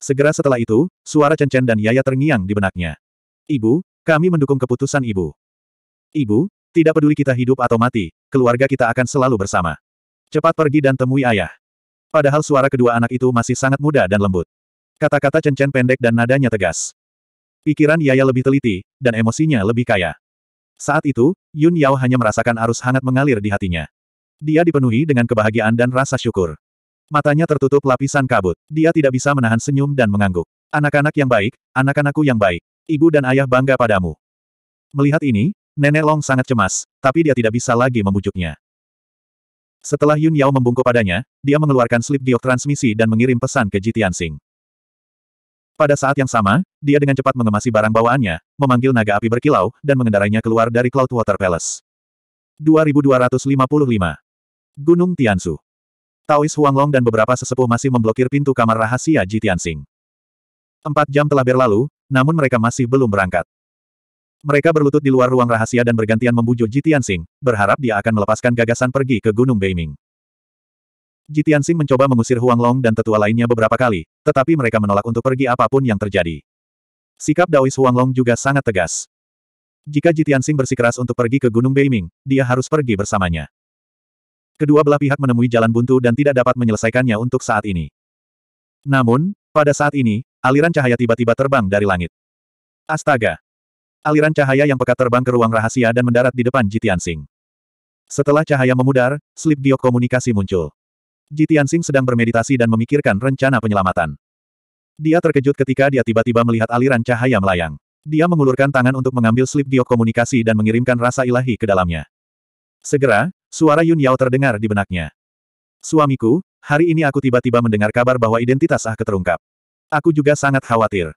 Segera setelah itu, suara Cencen dan Yaya terngiang di benaknya. Ibu, kami mendukung keputusan ibu. Ibu, tidak peduli kita hidup atau mati, keluarga kita akan selalu bersama. Cepat pergi dan temui ayah. Padahal suara kedua anak itu masih sangat muda dan lembut. Kata-kata Cencen pendek dan nadanya tegas. Pikiran Yaya lebih teliti, dan emosinya lebih kaya. Saat itu, Yun Yao hanya merasakan arus hangat mengalir di hatinya. Dia dipenuhi dengan kebahagiaan dan rasa syukur. Matanya tertutup lapisan kabut. Dia tidak bisa menahan senyum dan mengangguk. Anak-anak yang baik, anak-anakku yang baik. Ibu dan ayah bangga padamu. Melihat ini, Nenek Long sangat cemas, tapi dia tidak bisa lagi membujuknya. Setelah Yun Yao membungkuk padanya, dia mengeluarkan slip giok transmisi dan mengirim pesan ke Jitian Sing. Pada saat yang sama, dia dengan cepat mengemasi barang bawaannya, memanggil naga api berkilau, dan mengendarainya keluar dari Cloudwater Palace. 2255 Gunung Tiansu Taois Huanglong dan beberapa sesepuh masih memblokir pintu kamar rahasia Jitian Sing. Empat jam telah berlalu, namun mereka masih belum berangkat. Mereka berlutut di luar ruang rahasia dan bergantian membujuk Jitian Sing, berharap dia akan melepaskan gagasan pergi ke Gunung Beiming. Jitian Sing mencoba mengusir Huang Long dan tetua lainnya beberapa kali, tetapi mereka menolak untuk pergi apapun yang terjadi. Sikap Daois Huang Long juga sangat tegas. Jika Jitian Sing bersikeras untuk pergi ke Gunung Beiming, dia harus pergi bersamanya. Kedua belah pihak menemui jalan buntu dan tidak dapat menyelesaikannya untuk saat ini. Namun, pada saat ini, aliran cahaya tiba-tiba terbang dari langit. Astaga! Aliran cahaya yang pekat terbang ke ruang rahasia dan mendarat di depan Jitian Sing. Setelah cahaya memudar, slip giok komunikasi muncul. Jitian Sing sedang bermeditasi dan memikirkan rencana penyelamatan. Dia terkejut ketika dia tiba-tiba melihat aliran cahaya melayang. Dia mengulurkan tangan untuk mengambil slip giok komunikasi dan mengirimkan rasa ilahi ke dalamnya. Segera, suara Yun Yao terdengar di benaknya. Suamiku, hari ini aku tiba-tiba mendengar kabar bahwa identitas Ah terungkap. Aku juga sangat khawatir.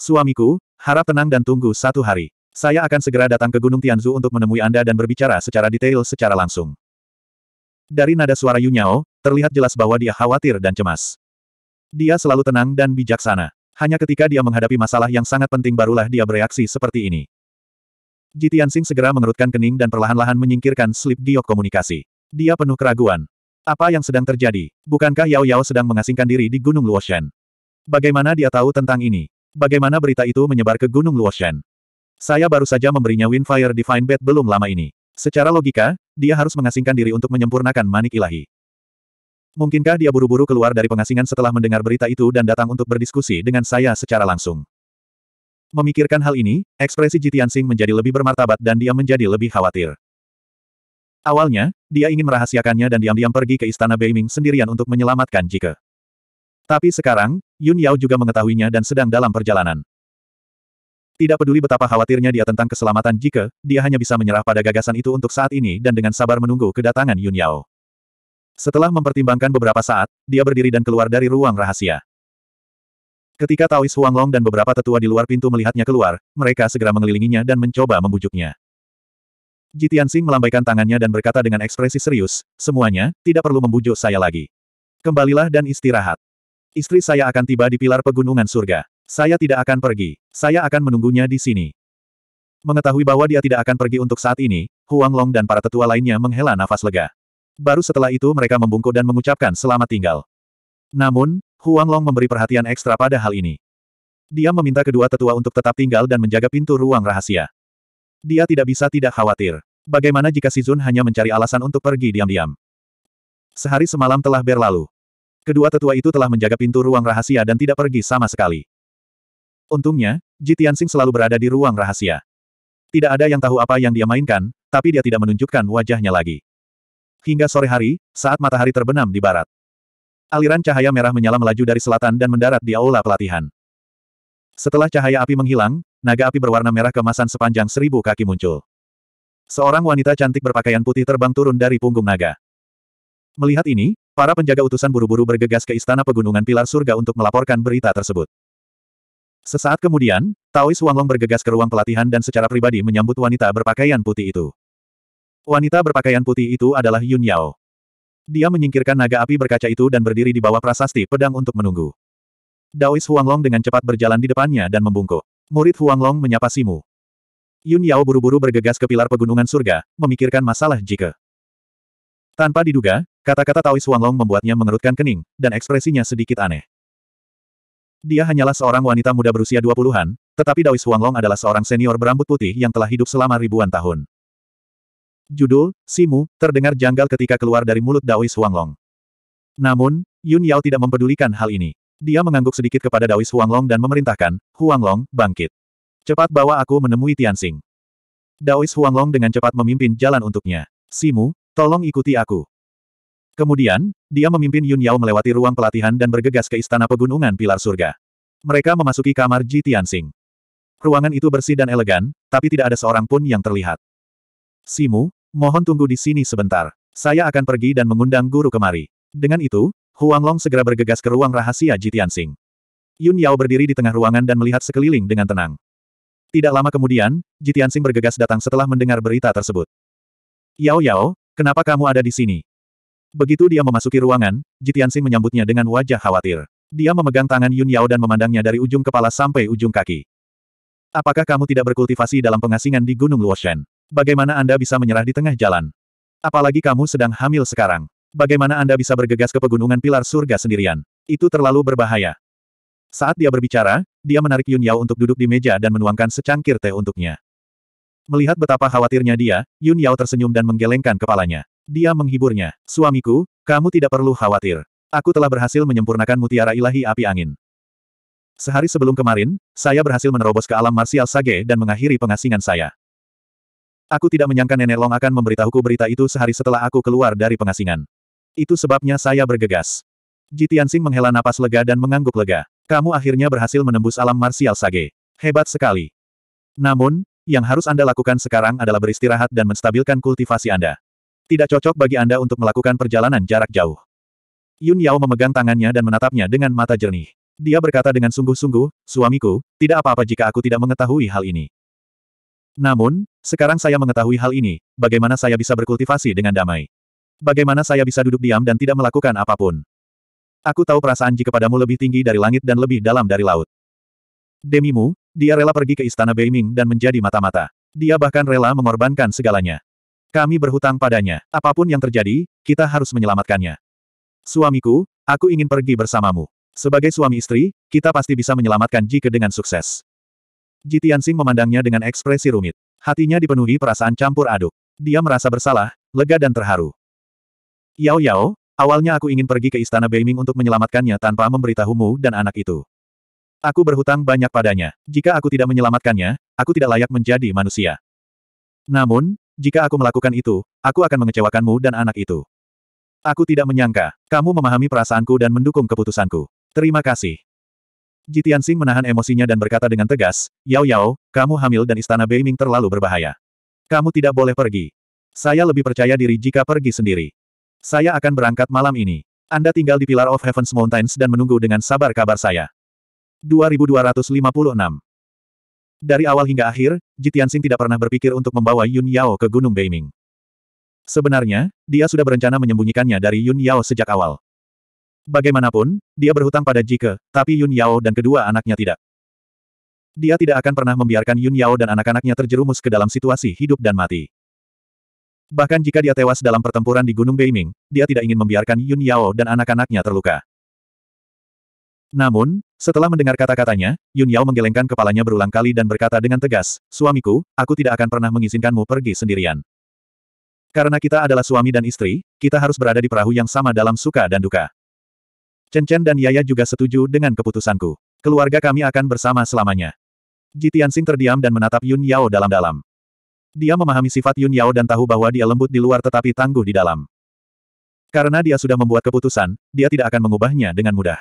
Suamiku, Harap tenang dan tunggu satu hari. Saya akan segera datang ke Gunung Tianzu untuk menemui Anda dan berbicara secara detail secara langsung. Dari nada suara Yunyao, terlihat jelas bahwa dia khawatir dan cemas. Dia selalu tenang dan bijaksana. Hanya ketika dia menghadapi masalah yang sangat penting barulah dia bereaksi seperti ini. Jitiansing segera mengerutkan kening dan perlahan-lahan menyingkirkan slip giok komunikasi. Dia penuh keraguan. Apa yang sedang terjadi? Bukankah Yao Yao sedang mengasingkan diri di Gunung Luoshan? Bagaimana dia tahu tentang ini? Bagaimana berita itu menyebar ke Gunung Luoshan? Saya baru saja memberinya Windfire Divine Bed belum lama ini. Secara logika, dia harus mengasingkan diri untuk menyempurnakan manik ilahi. Mungkinkah dia buru-buru keluar dari pengasingan setelah mendengar berita itu dan datang untuk berdiskusi dengan saya secara langsung? Memikirkan hal ini, ekspresi Jitian Sing menjadi lebih bermartabat dan dia menjadi lebih khawatir. Awalnya, dia ingin merahasiakannya dan diam-diam pergi ke istana Beiming sendirian untuk menyelamatkan Jike. Tapi sekarang, Yun Yao juga mengetahuinya dan sedang dalam perjalanan. Tidak peduli betapa khawatirnya dia tentang keselamatan jika, dia hanya bisa menyerah pada gagasan itu untuk saat ini dan dengan sabar menunggu kedatangan Yun Yao. Setelah mempertimbangkan beberapa saat, dia berdiri dan keluar dari ruang rahasia. Ketika Taois Huanglong dan beberapa tetua di luar pintu melihatnya keluar, mereka segera mengelilinginya dan mencoba membujuknya. Jitiansing melambaikan tangannya dan berkata dengan ekspresi serius, semuanya, tidak perlu membujuk saya lagi. Kembalilah dan istirahat. Istri saya akan tiba di pilar pegunungan surga. Saya tidak akan pergi. Saya akan menunggunya di sini. Mengetahui bahwa dia tidak akan pergi untuk saat ini, Huang Long dan para tetua lainnya menghela nafas lega. Baru setelah itu mereka membungkuk dan mengucapkan selamat tinggal. Namun, Huang Long memberi perhatian ekstra pada hal ini. Dia meminta kedua tetua untuk tetap tinggal dan menjaga pintu ruang rahasia. Dia tidak bisa tidak khawatir. Bagaimana jika Sizun hanya mencari alasan untuk pergi diam-diam? Sehari semalam telah berlalu. Kedua tetua itu telah menjaga pintu ruang rahasia dan tidak pergi sama sekali. Untungnya, Ji Tianxing selalu berada di ruang rahasia. Tidak ada yang tahu apa yang dia mainkan, tapi dia tidak menunjukkan wajahnya lagi. Hingga sore hari, saat matahari terbenam di barat. Aliran cahaya merah menyala melaju dari selatan dan mendarat di aula pelatihan. Setelah cahaya api menghilang, naga api berwarna merah kemasan sepanjang seribu kaki muncul. Seorang wanita cantik berpakaian putih terbang turun dari punggung naga. Melihat ini, para penjaga utusan buru-buru bergegas ke istana pegunungan pilar surga untuk melaporkan berita tersebut. Sesaat kemudian, Taois Wanglong bergegas ke ruang pelatihan dan secara pribadi menyambut wanita berpakaian putih itu. Wanita berpakaian putih itu adalah Yun Yao. Dia menyingkirkan naga api berkaca itu dan berdiri di bawah prasasti pedang untuk menunggu. Daois Huanglong dengan cepat berjalan di depannya dan membungkuk. Murid Huanglong menyapa Simu. Yun Yao buru-buru bergegas ke pilar pegunungan surga, memikirkan masalah jika tanpa diduga, kata-kata Taois Wanglong membuatnya mengerutkan kening, dan ekspresinya sedikit aneh. Dia hanyalah seorang wanita muda berusia 20-an, tetapi Taois Wanglong adalah seorang senior berambut putih yang telah hidup selama ribuan tahun. Judul, Simu, terdengar janggal ketika keluar dari mulut Taois Wanglong. Namun, Yun Yao tidak mempedulikan hal ini. Dia mengangguk sedikit kepada Daois Huanglong dan memerintahkan, Huanglong, bangkit. Cepat bawa aku menemui Tianxing. Daois Huanglong dengan cepat memimpin jalan untuknya. Simu, Tolong ikuti aku. Kemudian, dia memimpin Yun Yao melewati ruang pelatihan dan bergegas ke istana pegunungan Pilar Surga. Mereka memasuki kamar Ji Tianxing. Ruangan itu bersih dan elegan, tapi tidak ada seorang pun yang terlihat. Simu, mohon tunggu di sini sebentar. Saya akan pergi dan mengundang guru kemari. Dengan itu, Huang Long segera bergegas ke ruang rahasia Ji Tianxing. Yun Yao berdiri di tengah ruangan dan melihat sekeliling dengan tenang. Tidak lama kemudian, Ji Tianxing bergegas datang setelah mendengar berita tersebut. Yao Yao, Kenapa kamu ada di sini? Begitu dia memasuki ruangan, Jitiansi menyambutnya dengan wajah khawatir. Dia memegang tangan Yun Yao dan memandangnya dari ujung kepala sampai ujung kaki. Apakah kamu tidak berkultivasi dalam pengasingan di Gunung Luoshen? Bagaimana Anda bisa menyerah di tengah jalan? Apalagi kamu sedang hamil sekarang. Bagaimana Anda bisa bergegas ke pegunungan pilar surga sendirian? Itu terlalu berbahaya. Saat dia berbicara, dia menarik Yun Yao untuk duduk di meja dan menuangkan secangkir teh untuknya. Melihat betapa khawatirnya dia, Yun Yao tersenyum dan menggelengkan kepalanya. Dia menghiburnya. Suamiku, kamu tidak perlu khawatir. Aku telah berhasil menyempurnakan mutiara ilahi api angin. Sehari sebelum kemarin, saya berhasil menerobos ke alam marsial Sage dan mengakhiri pengasingan saya. Aku tidak menyangka Nenek Long akan memberitahuku berita itu sehari setelah aku keluar dari pengasingan. Itu sebabnya saya bergegas. Jitiansing menghela napas lega dan mengangguk lega. Kamu akhirnya berhasil menembus alam marsial Sage. Hebat sekali. Namun, yang harus Anda lakukan sekarang adalah beristirahat dan menstabilkan kultivasi Anda. Tidak cocok bagi Anda untuk melakukan perjalanan jarak jauh. Yun Yao memegang tangannya dan menatapnya dengan mata jernih. Dia berkata dengan sungguh-sungguh, suamiku, tidak apa-apa jika aku tidak mengetahui hal ini. Namun, sekarang saya mengetahui hal ini, bagaimana saya bisa berkultivasi dengan damai. Bagaimana saya bisa duduk diam dan tidak melakukan apapun. Aku tahu perasaan jika padamu lebih tinggi dari langit dan lebih dalam dari laut. Demimu, dia rela pergi ke istana Beiming dan menjadi mata-mata. Dia bahkan rela mengorbankan segalanya. Kami berhutang padanya. Apapun yang terjadi, kita harus menyelamatkannya. Suamiku, aku ingin pergi bersamamu. Sebagai suami istri, kita pasti bisa menyelamatkan Jike dengan sukses. Ji Tianxing memandangnya dengan ekspresi rumit. Hatinya dipenuhi perasaan campur aduk. Dia merasa bersalah, lega dan terharu. Yao Yao, awalnya aku ingin pergi ke istana Beiming untuk menyelamatkannya tanpa memberitahumu dan anak itu. Aku berhutang banyak padanya. Jika aku tidak menyelamatkannya, aku tidak layak menjadi manusia. Namun, jika aku melakukan itu, aku akan mengecewakanmu dan anak itu. Aku tidak menyangka, kamu memahami perasaanku dan mendukung keputusanku. Terima kasih. Jitian Sing menahan emosinya dan berkata dengan tegas, Yao Yao, kamu hamil dan istana Beiming terlalu berbahaya. Kamu tidak boleh pergi. Saya lebih percaya diri jika pergi sendiri. Saya akan berangkat malam ini. Anda tinggal di Pilar of Heaven's Mountains dan menunggu dengan sabar kabar saya. 2256. Dari awal hingga akhir, Jitiansing tidak pernah berpikir untuk membawa Yun Yao ke Gunung Beiming. Sebenarnya, dia sudah berencana menyembunyikannya dari Yun Yao sejak awal. Bagaimanapun, dia berhutang pada Jike, tapi Yun Yao dan kedua anaknya tidak. Dia tidak akan pernah membiarkan Yun Yao dan anak-anaknya terjerumus ke dalam situasi hidup dan mati. Bahkan jika dia tewas dalam pertempuran di Gunung Beiming, dia tidak ingin membiarkan Yun Yao dan anak-anaknya terluka. Namun, setelah mendengar kata-katanya, Yun Yao menggelengkan kepalanya berulang kali dan berkata dengan tegas, Suamiku, aku tidak akan pernah mengizinkanmu pergi sendirian. Karena kita adalah suami dan istri, kita harus berada di perahu yang sama dalam suka dan duka. Chen Chen dan Yaya juga setuju dengan keputusanku. Keluarga kami akan bersama selamanya. Ji Tianxing terdiam dan menatap Yun Yao dalam-dalam. Dia memahami sifat Yun Yao dan tahu bahwa dia lembut di luar tetapi tangguh di dalam. Karena dia sudah membuat keputusan, dia tidak akan mengubahnya dengan mudah.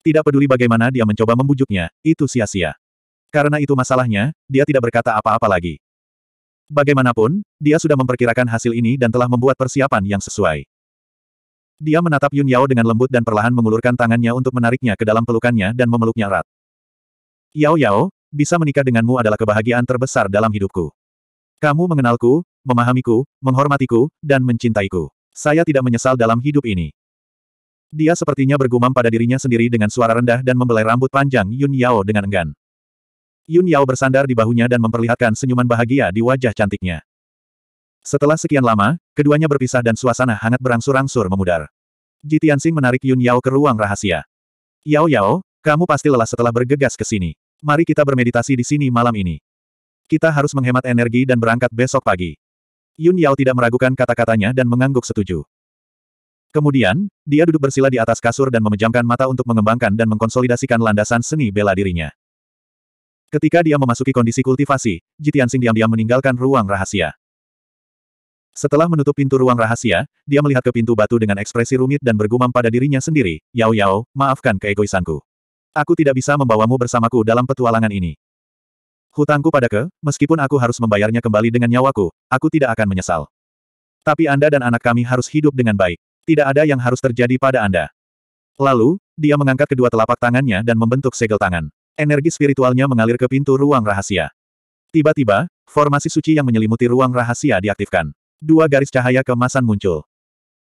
Tidak peduli bagaimana dia mencoba membujuknya, itu sia-sia. Karena itu masalahnya, dia tidak berkata apa-apa lagi. Bagaimanapun, dia sudah memperkirakan hasil ini dan telah membuat persiapan yang sesuai. Dia menatap Yun Yao dengan lembut dan perlahan mengulurkan tangannya untuk menariknya ke dalam pelukannya dan memeluknya erat. Yao Yao, bisa menikah denganmu adalah kebahagiaan terbesar dalam hidupku. Kamu mengenalku, memahamiku, menghormatiku, dan mencintaiku. Saya tidak menyesal dalam hidup ini. Dia sepertinya bergumam pada dirinya sendiri dengan suara rendah dan membelai rambut panjang Yun Yao dengan enggan. Yun Yao bersandar di bahunya dan memperlihatkan senyuman bahagia di wajah cantiknya. Setelah sekian lama, keduanya berpisah dan suasana hangat berangsur-angsur memudar. Ji menarik Yun Yao ke ruang rahasia. Yao Yao, kamu pasti lelah setelah bergegas ke sini. Mari kita bermeditasi di sini malam ini. Kita harus menghemat energi dan berangkat besok pagi. Yun Yao tidak meragukan kata-katanya dan mengangguk setuju. Kemudian, dia duduk bersila di atas kasur dan memejamkan mata untuk mengembangkan dan mengkonsolidasikan landasan seni bela dirinya. Ketika dia memasuki kondisi kultivasi, Jitiansing diam-diam meninggalkan ruang rahasia. Setelah menutup pintu ruang rahasia, dia melihat ke pintu batu dengan ekspresi rumit dan bergumam pada dirinya sendiri, Yao Yao, maafkan keegoisanku. Aku tidak bisa membawamu bersamaku dalam petualangan ini. Hutangku pada ke, meskipun aku harus membayarnya kembali dengan nyawaku, aku tidak akan menyesal. Tapi Anda dan anak kami harus hidup dengan baik. Tidak ada yang harus terjadi pada Anda. Lalu, dia mengangkat kedua telapak tangannya dan membentuk segel tangan. Energi spiritualnya mengalir ke pintu ruang rahasia. Tiba-tiba, formasi suci yang menyelimuti ruang rahasia diaktifkan. Dua garis cahaya kemasan muncul.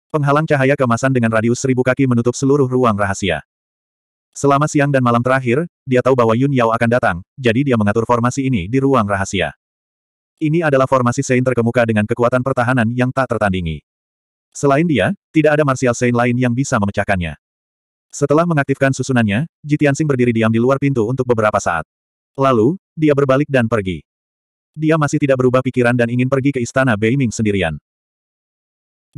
Penghalang cahaya kemasan dengan radius seribu kaki menutup seluruh ruang rahasia. Selama siang dan malam terakhir, dia tahu bahwa Yun Yao akan datang, jadi dia mengatur formasi ini di ruang rahasia. Ini adalah formasi Sein terkemuka dengan kekuatan pertahanan yang tak tertandingi. Selain dia, tidak ada Martial Saint lain yang bisa memecahkannya. Setelah mengaktifkan susunannya, Jitiansing berdiri diam di luar pintu untuk beberapa saat. Lalu, dia berbalik dan pergi. Dia masih tidak berubah pikiran dan ingin pergi ke istana Beiming sendirian.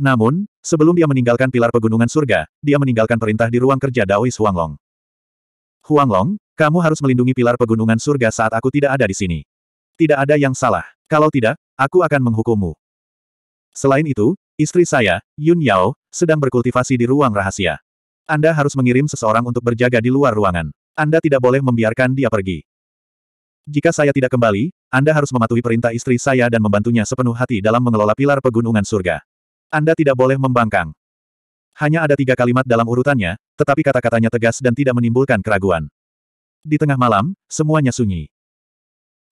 Namun, sebelum dia meninggalkan pilar pegunungan surga, dia meninggalkan perintah di ruang kerja Daois Huanglong. Huanglong, kamu harus melindungi pilar pegunungan surga saat aku tidak ada di sini. Tidak ada yang salah. Kalau tidak, aku akan menghukummu. Selain itu, Istri saya, Yun Yao, sedang berkultivasi di ruang rahasia. Anda harus mengirim seseorang untuk berjaga di luar ruangan. Anda tidak boleh membiarkan dia pergi. Jika saya tidak kembali, Anda harus mematuhi perintah istri saya dan membantunya sepenuh hati dalam mengelola pilar pegunungan surga. Anda tidak boleh membangkang. Hanya ada tiga kalimat dalam urutannya, tetapi kata-katanya tegas dan tidak menimbulkan keraguan. Di tengah malam, semuanya sunyi.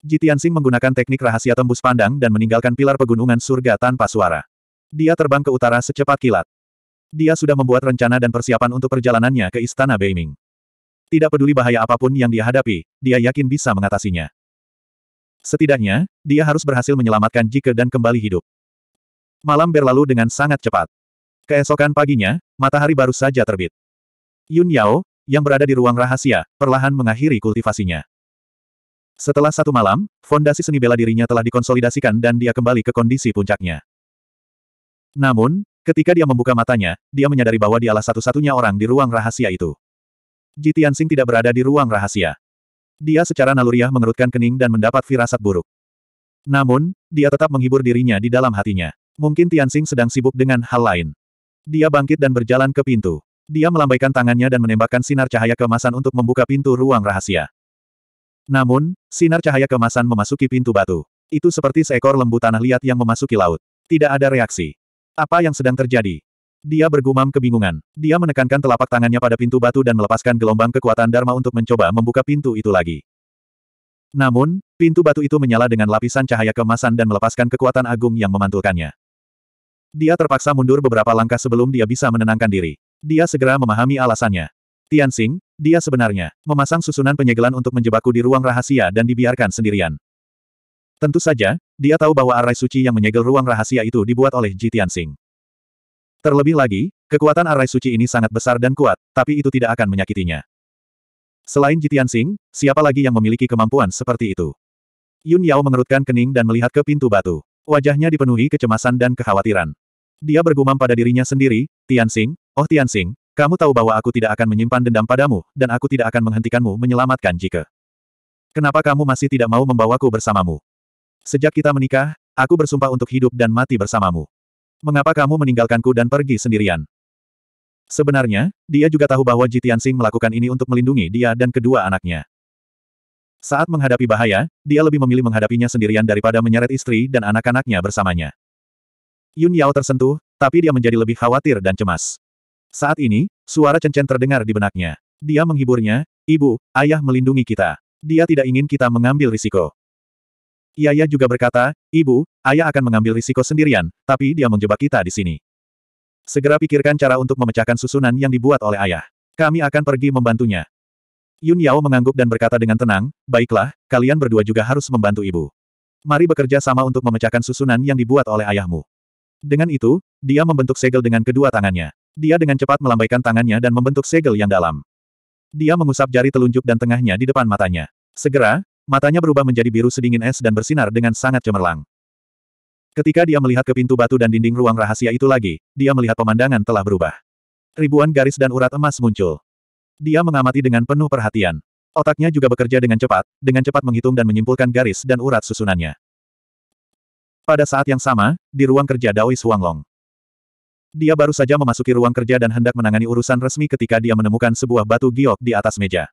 Jitiansing menggunakan teknik rahasia tembus pandang dan meninggalkan pilar pegunungan surga tanpa suara. Dia terbang ke utara secepat kilat. Dia sudah membuat rencana dan persiapan untuk perjalanannya ke Istana Beiming. Tidak peduli bahaya apapun yang dia hadapi, dia yakin bisa mengatasinya. Setidaknya, dia harus berhasil menyelamatkan Jike dan kembali hidup. Malam berlalu dengan sangat cepat. Keesokan paginya, matahari baru saja terbit. Yun Yao, yang berada di ruang rahasia, perlahan mengakhiri kultivasinya. Setelah satu malam, fondasi seni bela dirinya telah dikonsolidasikan dan dia kembali ke kondisi puncaknya. Namun, ketika dia membuka matanya, dia menyadari bahwa dialah satu-satunya orang di ruang rahasia itu. Ji Tianxing tidak berada di ruang rahasia. Dia secara naluriah mengerutkan kening dan mendapat firasat buruk. Namun, dia tetap menghibur dirinya di dalam hatinya. Mungkin Tianxing sedang sibuk dengan hal lain. Dia bangkit dan berjalan ke pintu. Dia melambaikan tangannya dan menembakkan sinar cahaya kemasan untuk membuka pintu ruang rahasia. Namun, sinar cahaya kemasan memasuki pintu batu. Itu seperti seekor lembu tanah liat yang memasuki laut. Tidak ada reaksi. Apa yang sedang terjadi? Dia bergumam kebingungan. Dia menekankan telapak tangannya pada pintu batu dan melepaskan gelombang kekuatan Dharma untuk mencoba membuka pintu itu lagi. Namun, pintu batu itu menyala dengan lapisan cahaya kemasan dan melepaskan kekuatan agung yang memantulkannya. Dia terpaksa mundur beberapa langkah sebelum dia bisa menenangkan diri. Dia segera memahami alasannya. Tian Tianxing, dia sebenarnya memasang susunan penyegelan untuk menjebakku di ruang rahasia dan dibiarkan sendirian. Tentu saja, dia tahu bahwa arai suci yang menyegel ruang rahasia itu dibuat oleh Ji Tianxing. Terlebih lagi, kekuatan arai suci ini sangat besar dan kuat, tapi itu tidak akan menyakitinya. Selain Ji Tianxing, siapa lagi yang memiliki kemampuan seperti itu? Yun Yao mengerutkan kening dan melihat ke pintu batu. Wajahnya dipenuhi kecemasan dan kekhawatiran. Dia bergumam pada dirinya sendiri, Tianxing, oh Tianxing, kamu tahu bahwa aku tidak akan menyimpan dendam padamu, dan aku tidak akan menghentikanmu menyelamatkan Jike. Kenapa kamu masih tidak mau membawaku bersamamu? Sejak kita menikah, aku bersumpah untuk hidup dan mati bersamamu. Mengapa kamu meninggalkanku dan pergi sendirian? Sebenarnya, dia juga tahu bahwa Jitian Sing melakukan ini untuk melindungi dia dan kedua anaknya. Saat menghadapi bahaya, dia lebih memilih menghadapinya sendirian daripada menyeret istri dan anak-anaknya bersamanya. Yun Yao tersentuh, tapi dia menjadi lebih khawatir dan cemas. Saat ini, suara cencen terdengar di benaknya. Dia menghiburnya, ibu, ayah melindungi kita. Dia tidak ingin kita mengambil risiko. Yaya iya juga berkata, Ibu, ayah akan mengambil risiko sendirian, tapi dia menjebak kita di sini. Segera pikirkan cara untuk memecahkan susunan yang dibuat oleh ayah. Kami akan pergi membantunya. Yun Yao mengangguk dan berkata dengan tenang, baiklah, kalian berdua juga harus membantu ibu. Mari bekerja sama untuk memecahkan susunan yang dibuat oleh ayahmu. Dengan itu, dia membentuk segel dengan kedua tangannya. Dia dengan cepat melambaikan tangannya dan membentuk segel yang dalam. Dia mengusap jari telunjuk dan tengahnya di depan matanya. Segera, Matanya berubah menjadi biru sedingin es dan bersinar dengan sangat cemerlang. Ketika dia melihat ke pintu batu dan dinding ruang rahasia itu lagi, dia melihat pemandangan telah berubah. Ribuan garis dan urat emas muncul. Dia mengamati dengan penuh perhatian. Otaknya juga bekerja dengan cepat, dengan cepat menghitung dan menyimpulkan garis dan urat susunannya. Pada saat yang sama, di ruang kerja Daois Huanglong. Dia baru saja memasuki ruang kerja dan hendak menangani urusan resmi ketika dia menemukan sebuah batu giok di atas meja.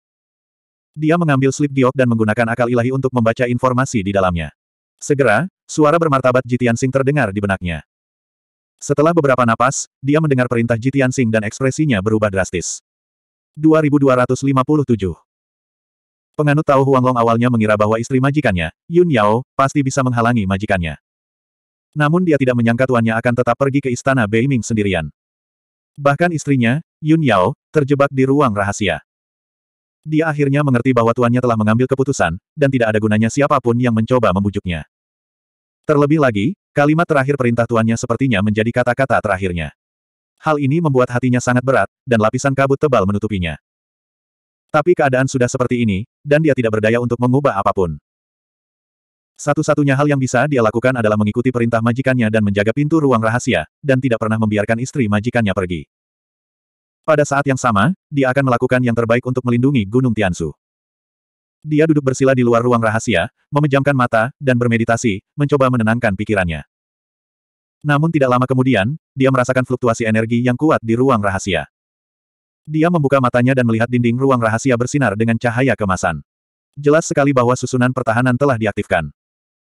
Dia mengambil slip giok dan menggunakan akal ilahi untuk membaca informasi di dalamnya. Segera, suara bermartabat Jitian Sing terdengar di benaknya. Setelah beberapa napas, dia mendengar perintah Jitian Sing dan ekspresinya berubah drastis. 2257 Penganut Tao Huanglong awalnya mengira bahwa istri majikannya, Yun Yao, pasti bisa menghalangi majikannya. Namun dia tidak menyangka tuannya akan tetap pergi ke istana Beiming sendirian. Bahkan istrinya, Yun Yao, terjebak di ruang rahasia. Dia akhirnya mengerti bahwa tuannya telah mengambil keputusan, dan tidak ada gunanya siapapun yang mencoba membujuknya. Terlebih lagi, kalimat terakhir perintah tuannya sepertinya menjadi kata-kata terakhirnya. Hal ini membuat hatinya sangat berat, dan lapisan kabut tebal menutupinya. Tapi keadaan sudah seperti ini, dan dia tidak berdaya untuk mengubah apapun. Satu-satunya hal yang bisa dia lakukan adalah mengikuti perintah majikannya dan menjaga pintu ruang rahasia, dan tidak pernah membiarkan istri majikannya pergi. Pada saat yang sama, dia akan melakukan yang terbaik untuk melindungi Gunung Tiansu. Dia duduk bersila di luar ruang rahasia, memejamkan mata, dan bermeditasi, mencoba menenangkan pikirannya. Namun tidak lama kemudian, dia merasakan fluktuasi energi yang kuat di ruang rahasia. Dia membuka matanya dan melihat dinding ruang rahasia bersinar dengan cahaya kemasan. Jelas sekali bahwa susunan pertahanan telah diaktifkan.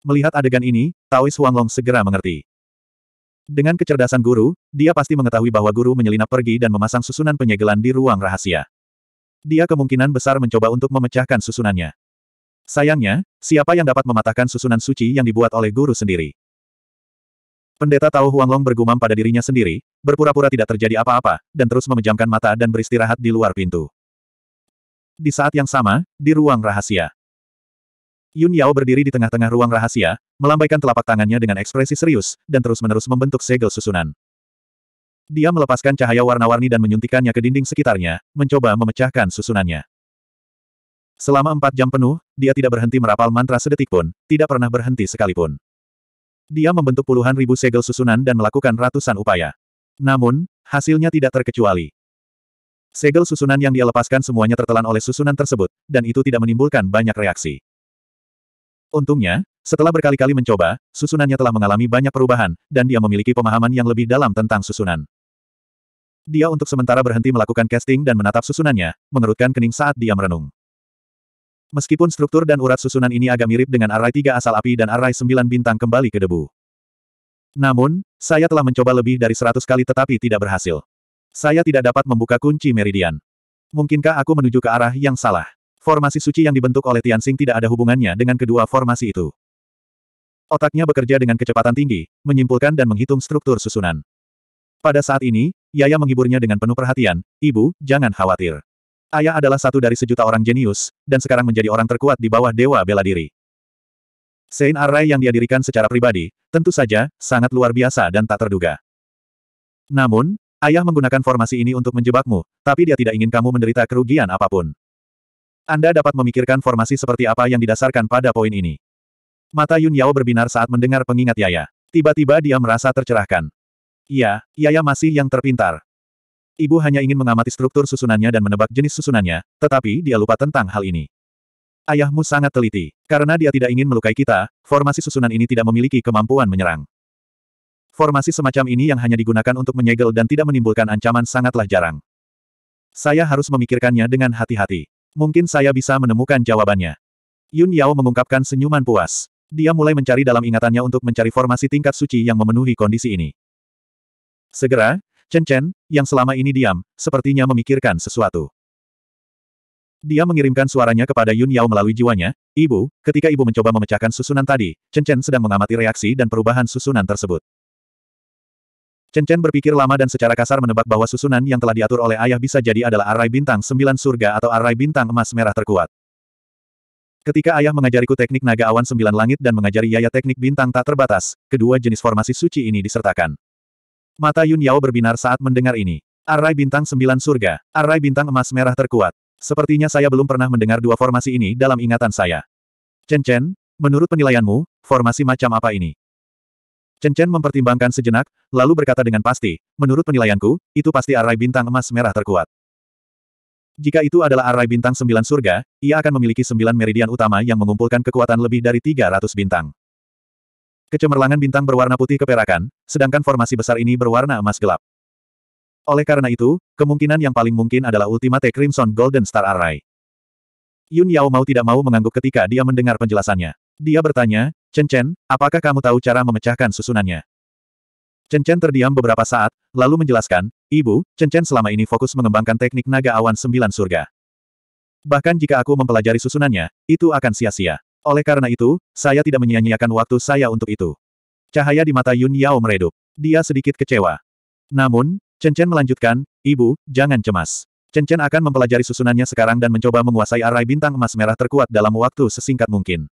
Melihat adegan ini, Taois Huanglong segera mengerti. Dengan kecerdasan guru, dia pasti mengetahui bahwa guru menyelinap pergi dan memasang susunan penyegelan di ruang rahasia. Dia kemungkinan besar mencoba untuk memecahkan susunannya. Sayangnya, siapa yang dapat mematahkan susunan suci yang dibuat oleh guru sendiri? Pendeta Tao Long bergumam pada dirinya sendiri, berpura-pura tidak terjadi apa-apa, dan terus memejamkan mata dan beristirahat di luar pintu. Di saat yang sama, di ruang rahasia. Yun Yao berdiri di tengah-tengah ruang rahasia, melambaikan telapak tangannya dengan ekspresi serius, dan terus-menerus membentuk segel susunan. Dia melepaskan cahaya warna-warni dan menyuntikannya ke dinding sekitarnya, mencoba memecahkan susunannya. Selama empat jam penuh, dia tidak berhenti merapal mantra sedetik pun, tidak pernah berhenti sekalipun. Dia membentuk puluhan ribu segel susunan dan melakukan ratusan upaya. Namun, hasilnya tidak terkecuali. Segel susunan yang dia lepaskan semuanya tertelan oleh susunan tersebut, dan itu tidak menimbulkan banyak reaksi. Untungnya, setelah berkali-kali mencoba, susunannya telah mengalami banyak perubahan, dan dia memiliki pemahaman yang lebih dalam tentang susunan. Dia untuk sementara berhenti melakukan casting dan menatap susunannya, mengerutkan kening saat dia merenung. Meskipun struktur dan urat susunan ini agak mirip dengan Array tiga asal api dan Array sembilan bintang kembali ke debu. Namun, saya telah mencoba lebih dari seratus kali tetapi tidak berhasil. Saya tidak dapat membuka kunci meridian. Mungkinkah aku menuju ke arah yang salah? formasi suci yang dibentuk oleh Tianxing tidak ada hubungannya dengan kedua formasi itu. Otaknya bekerja dengan kecepatan tinggi, menyimpulkan dan menghitung struktur susunan. Pada saat ini, Yaya menghiburnya dengan penuh perhatian, Ibu, jangan khawatir. Ayah adalah satu dari sejuta orang jenius, dan sekarang menjadi orang terkuat di bawah Dewa Bela Diri. Sein Array yang dia dirikan secara pribadi, tentu saja, sangat luar biasa dan tak terduga. Namun, ayah menggunakan formasi ini untuk menjebakmu, tapi dia tidak ingin kamu menderita kerugian apapun. Anda dapat memikirkan formasi seperti apa yang didasarkan pada poin ini. Mata Yun Yao berbinar saat mendengar pengingat Yaya. Tiba-tiba dia merasa tercerahkan. Iya, Yaya masih yang terpintar. Ibu hanya ingin mengamati struktur susunannya dan menebak jenis susunannya, tetapi dia lupa tentang hal ini. Ayahmu sangat teliti. Karena dia tidak ingin melukai kita, formasi susunan ini tidak memiliki kemampuan menyerang. Formasi semacam ini yang hanya digunakan untuk menyegel dan tidak menimbulkan ancaman sangatlah jarang. Saya harus memikirkannya dengan hati-hati. Mungkin saya bisa menemukan jawabannya. Yun Yao mengungkapkan senyuman puas. Dia mulai mencari dalam ingatannya untuk mencari formasi tingkat suci yang memenuhi kondisi ini. Segera, Chen Chen, yang selama ini diam, sepertinya memikirkan sesuatu. Dia mengirimkan suaranya kepada Yun Yao melalui jiwanya, Ibu, ketika ibu mencoba memecahkan susunan tadi, Chen Chen sedang mengamati reaksi dan perubahan susunan tersebut. Chen Chen berpikir lama dan secara kasar menebak bahwa susunan yang telah diatur oleh ayah bisa jadi adalah arai bintang sembilan surga atau arai bintang emas merah terkuat. Ketika ayah mengajariku teknik naga awan sembilan langit dan mengajari Yaya teknik bintang tak terbatas, kedua jenis formasi suci ini disertakan. Mata Yun Yao berbinar saat mendengar ini. Arai bintang sembilan surga, arai bintang emas merah terkuat. Sepertinya saya belum pernah mendengar dua formasi ini dalam ingatan saya. Chen Chen, menurut penilaianmu, formasi macam apa ini? Chen Chen mempertimbangkan sejenak, lalu berkata dengan pasti, menurut penilaianku, itu pasti arai bintang emas merah terkuat. Jika itu adalah arai bintang sembilan surga, ia akan memiliki sembilan meridian utama yang mengumpulkan kekuatan lebih dari 300 bintang. Kecemerlangan bintang berwarna putih keperakan, sedangkan formasi besar ini berwarna emas gelap. Oleh karena itu, kemungkinan yang paling mungkin adalah Ultimate Crimson Golden Star Array. Yun Yao mau tidak mau mengangguk ketika dia mendengar penjelasannya. Dia bertanya, Chen Chen, apakah kamu tahu cara memecahkan susunannya? Chen Chen terdiam beberapa saat, lalu menjelaskan, Ibu, Chen Chen selama ini fokus mengembangkan teknik naga awan sembilan surga. Bahkan jika aku mempelajari susunannya, itu akan sia-sia. Oleh karena itu, saya tidak menyia-nyiakan waktu saya untuk itu. Cahaya di mata Yun Yao meredup. Dia sedikit kecewa. Namun, Chen Chen melanjutkan, Ibu, jangan cemas. Chen Chen akan mempelajari susunannya sekarang dan mencoba menguasai arai bintang emas merah terkuat dalam waktu sesingkat mungkin.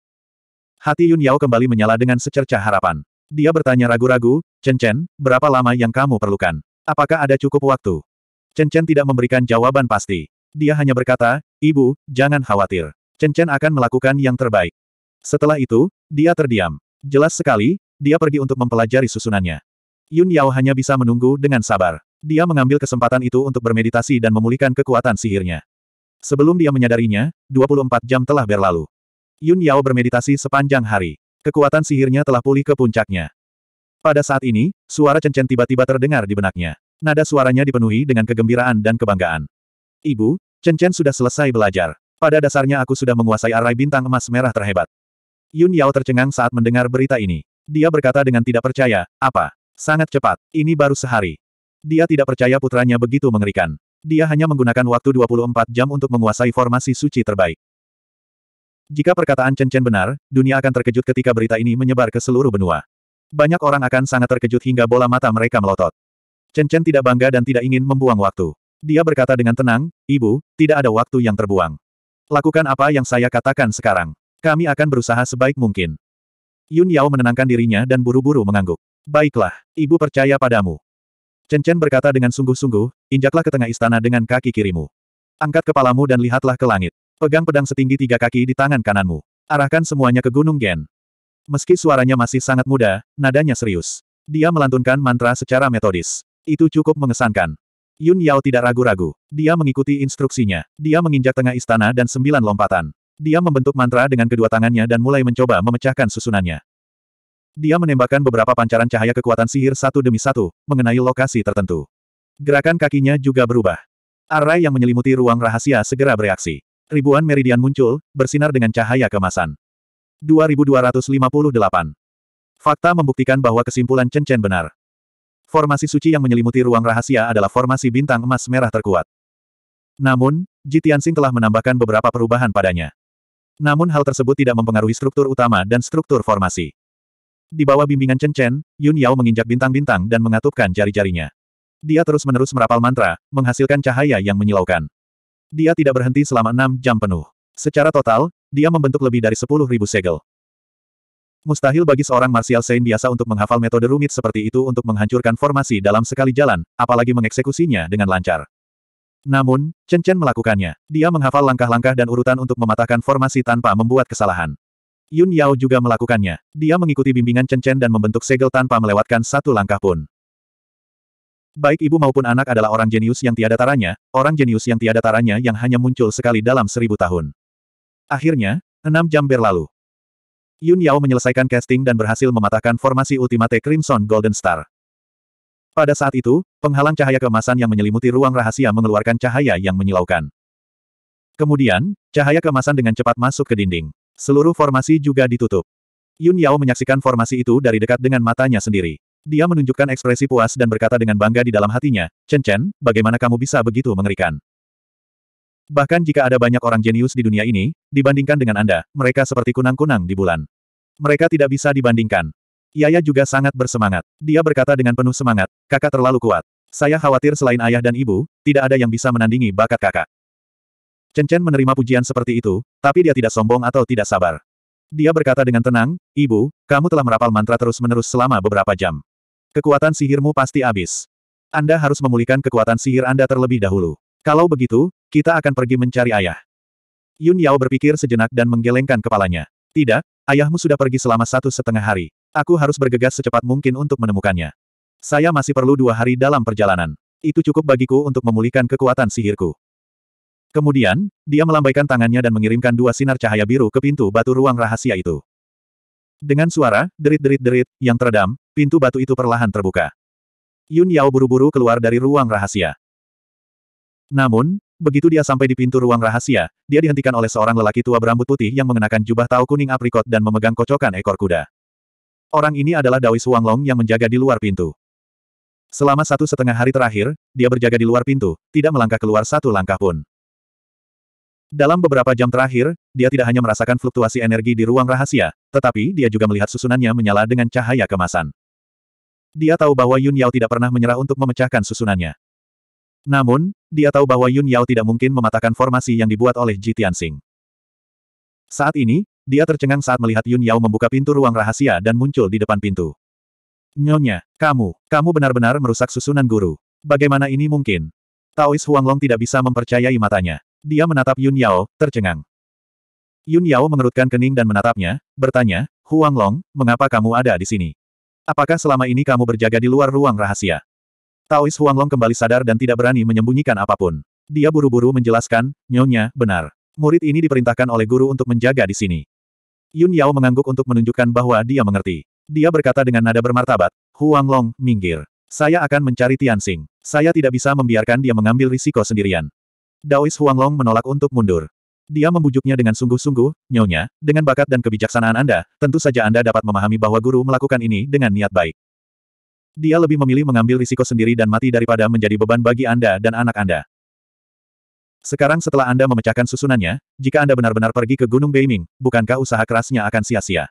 Hati Yun Yao kembali menyala dengan secercah harapan. Dia bertanya ragu-ragu, Chen Chen, berapa lama yang kamu perlukan? Apakah ada cukup waktu? Chen Chen tidak memberikan jawaban pasti. Dia hanya berkata, Ibu, jangan khawatir. Chen Chen akan melakukan yang terbaik. Setelah itu, dia terdiam. Jelas sekali, dia pergi untuk mempelajari susunannya. Yun Yao hanya bisa menunggu dengan sabar. Dia mengambil kesempatan itu untuk bermeditasi dan memulihkan kekuatan sihirnya. Sebelum dia menyadarinya, 24 jam telah berlalu. Yun Yao bermeditasi sepanjang hari. Kekuatan sihirnya telah pulih ke puncaknya. Pada saat ini, suara cencen tiba-tiba terdengar di benaknya. Nada suaranya dipenuhi dengan kegembiraan dan kebanggaan. Ibu, cencen sudah selesai belajar. Pada dasarnya aku sudah menguasai arai bintang emas merah terhebat. Yun Yao tercengang saat mendengar berita ini. Dia berkata dengan tidak percaya, apa? Sangat cepat, ini baru sehari. Dia tidak percaya putranya begitu mengerikan. Dia hanya menggunakan waktu 24 jam untuk menguasai formasi suci terbaik. Jika perkataan Chen Chen benar, dunia akan terkejut ketika berita ini menyebar ke seluruh benua. Banyak orang akan sangat terkejut hingga bola mata mereka melotot. Chen Chen tidak bangga dan tidak ingin membuang waktu. Dia berkata dengan tenang, Ibu, tidak ada waktu yang terbuang. Lakukan apa yang saya katakan sekarang. Kami akan berusaha sebaik mungkin. Yun Yao menenangkan dirinya dan buru-buru mengangguk. Baiklah, ibu percaya padamu. Chen Chen berkata dengan sungguh-sungguh, injaklah ke tengah istana dengan kaki kirimu. Angkat kepalamu dan lihatlah ke langit. Pegang pedang setinggi tiga kaki di tangan kananmu. Arahkan semuanya ke Gunung Gen. Meski suaranya masih sangat muda, nadanya serius. Dia melantunkan mantra secara metodis. Itu cukup mengesankan. Yun Yao tidak ragu-ragu. Dia mengikuti instruksinya. Dia menginjak tengah istana dan sembilan lompatan. Dia membentuk mantra dengan kedua tangannya dan mulai mencoba memecahkan susunannya. Dia menembakkan beberapa pancaran cahaya kekuatan sihir satu demi satu, mengenai lokasi tertentu. Gerakan kakinya juga berubah. Arai yang menyelimuti ruang rahasia segera bereaksi. Ribuan meridian muncul, bersinar dengan cahaya kemasan. 2258. Fakta membuktikan bahwa kesimpulan Chen Chen benar. Formasi suci yang menyelimuti ruang rahasia adalah formasi bintang emas merah terkuat. Namun, Jitiansing telah menambahkan beberapa perubahan padanya. Namun hal tersebut tidak mempengaruhi struktur utama dan struktur formasi. Di bawah bimbingan Chen Chen, Yun Yao menginjak bintang-bintang dan mengatupkan jari-jarinya. Dia terus-menerus merapal mantra, menghasilkan cahaya yang menyilaukan. Dia tidak berhenti selama enam jam penuh. Secara total, dia membentuk lebih dari sepuluh ribu segel. Mustahil bagi seorang martial saint biasa untuk menghafal metode rumit seperti itu untuk menghancurkan formasi dalam sekali jalan, apalagi mengeksekusinya dengan lancar. Namun, Chen Chen melakukannya. Dia menghafal langkah-langkah dan urutan untuk mematahkan formasi tanpa membuat kesalahan. Yun Yao juga melakukannya. Dia mengikuti bimbingan Chen Chen dan membentuk segel tanpa melewatkan satu langkah pun. Baik ibu maupun anak adalah orang jenius yang tiada taranya, orang jenius yang tiada taranya yang hanya muncul sekali dalam seribu tahun. Akhirnya, enam jam berlalu. Yun Yao menyelesaikan casting dan berhasil mematahkan formasi Ultimate Crimson Golden Star. Pada saat itu, penghalang cahaya kemasan yang menyelimuti ruang rahasia mengeluarkan cahaya yang menyilaukan. Kemudian, cahaya kemasan dengan cepat masuk ke dinding. Seluruh formasi juga ditutup. Yun Yao menyaksikan formasi itu dari dekat dengan matanya sendiri. Dia menunjukkan ekspresi puas dan berkata dengan bangga di dalam hatinya, Chen Chen, bagaimana kamu bisa begitu mengerikan? Bahkan jika ada banyak orang jenius di dunia ini, dibandingkan dengan Anda, mereka seperti kunang-kunang di bulan. Mereka tidak bisa dibandingkan. Yaya juga sangat bersemangat. Dia berkata dengan penuh semangat, kakak terlalu kuat. Saya khawatir selain ayah dan ibu, tidak ada yang bisa menandingi bakat kakak. Chen Chen menerima pujian seperti itu, tapi dia tidak sombong atau tidak sabar. Dia berkata dengan tenang, Ibu, kamu telah merapal mantra terus-menerus selama beberapa jam. Kekuatan sihirmu pasti habis. Anda harus memulihkan kekuatan sihir Anda terlebih dahulu. Kalau begitu, kita akan pergi mencari ayah. Yun Yao berpikir sejenak dan menggelengkan kepalanya. Tidak, ayahmu sudah pergi selama satu setengah hari. Aku harus bergegas secepat mungkin untuk menemukannya. Saya masih perlu dua hari dalam perjalanan. Itu cukup bagiku untuk memulihkan kekuatan sihirku. Kemudian, dia melambaikan tangannya dan mengirimkan dua sinar cahaya biru ke pintu batu ruang rahasia itu. Dengan suara, derit-derit-derit, yang teredam, pintu batu itu perlahan terbuka. Yun Yao buru-buru keluar dari ruang rahasia. Namun, begitu dia sampai di pintu ruang rahasia, dia dihentikan oleh seorang lelaki tua berambut putih yang mengenakan jubah tau kuning aprikot dan memegang kocokan ekor kuda. Orang ini adalah Dawis Huanglong yang menjaga di luar pintu. Selama satu setengah hari terakhir, dia berjaga di luar pintu, tidak melangkah keluar satu langkah pun. Dalam beberapa jam terakhir, dia tidak hanya merasakan fluktuasi energi di ruang rahasia, tetapi dia juga melihat susunannya menyala dengan cahaya kemasan. Dia tahu bahwa Yun Yao tidak pernah menyerah untuk memecahkan susunannya. Namun, dia tahu bahwa Yun Yao tidak mungkin mematahkan formasi yang dibuat oleh Ji Tianxing. Saat ini, dia tercengang saat melihat Yun Yao membuka pintu ruang rahasia dan muncul di depan pintu. Nyonya, kamu, kamu benar-benar merusak susunan guru. Bagaimana ini mungkin? Taois Huanglong tidak bisa mempercayai matanya. Dia menatap Yun Yao, tercengang. Yun Yao mengerutkan kening dan menatapnya, bertanya, Huang Long, mengapa kamu ada di sini? Apakah selama ini kamu berjaga di luar ruang rahasia? Taois Huang Long kembali sadar dan tidak berani menyembunyikan apapun. Dia buru-buru menjelaskan, nyonya, benar. Murid ini diperintahkan oleh guru untuk menjaga di sini. Yun Yao mengangguk untuk menunjukkan bahwa dia mengerti. Dia berkata dengan nada bermartabat, Huang Long, minggir. Saya akan mencari Tian Xing. Saya tidak bisa membiarkan dia mengambil risiko sendirian. Daois Long menolak untuk mundur. Dia membujuknya dengan sungguh-sungguh, nyonya, dengan bakat dan kebijaksanaan Anda, tentu saja Anda dapat memahami bahwa guru melakukan ini dengan niat baik. Dia lebih memilih mengambil risiko sendiri dan mati daripada menjadi beban bagi Anda dan anak Anda. Sekarang setelah Anda memecahkan susunannya, jika Anda benar-benar pergi ke Gunung Beiming, bukankah usaha kerasnya akan sia-sia?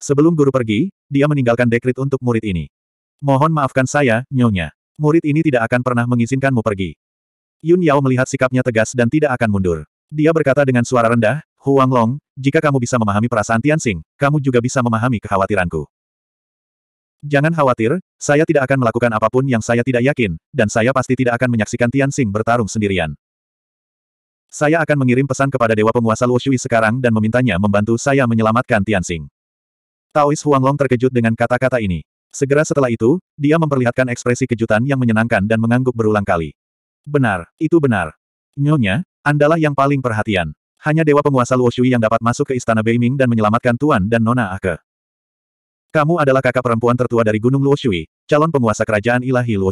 Sebelum guru pergi, dia meninggalkan dekrit untuk murid ini. Mohon maafkan saya, nyonya. Murid ini tidak akan pernah mengizinkanmu pergi. Yun Yao melihat sikapnya tegas dan tidak akan mundur. Dia berkata dengan suara rendah, Huang Long, jika kamu bisa memahami perasaan Tian Tianxing, kamu juga bisa memahami kekhawatiranku. Jangan khawatir, saya tidak akan melakukan apapun yang saya tidak yakin, dan saya pasti tidak akan menyaksikan Tian Tianxing bertarung sendirian. Saya akan mengirim pesan kepada Dewa Penguasa Luo Shui sekarang dan memintanya membantu saya menyelamatkan Tian Tianxing. Taois Huang Long terkejut dengan kata-kata ini. Segera setelah itu, dia memperlihatkan ekspresi kejutan yang menyenangkan dan mengangguk berulang kali. Benar, itu benar. Nyonya, Andalah yang paling perhatian. Hanya Dewa Penguasa Luo yang dapat masuk ke Istana Beiming dan menyelamatkan Tuan dan Nona Ake. Kamu adalah kakak perempuan tertua dari Gunung Luo calon penguasa kerajaan ilahi Luo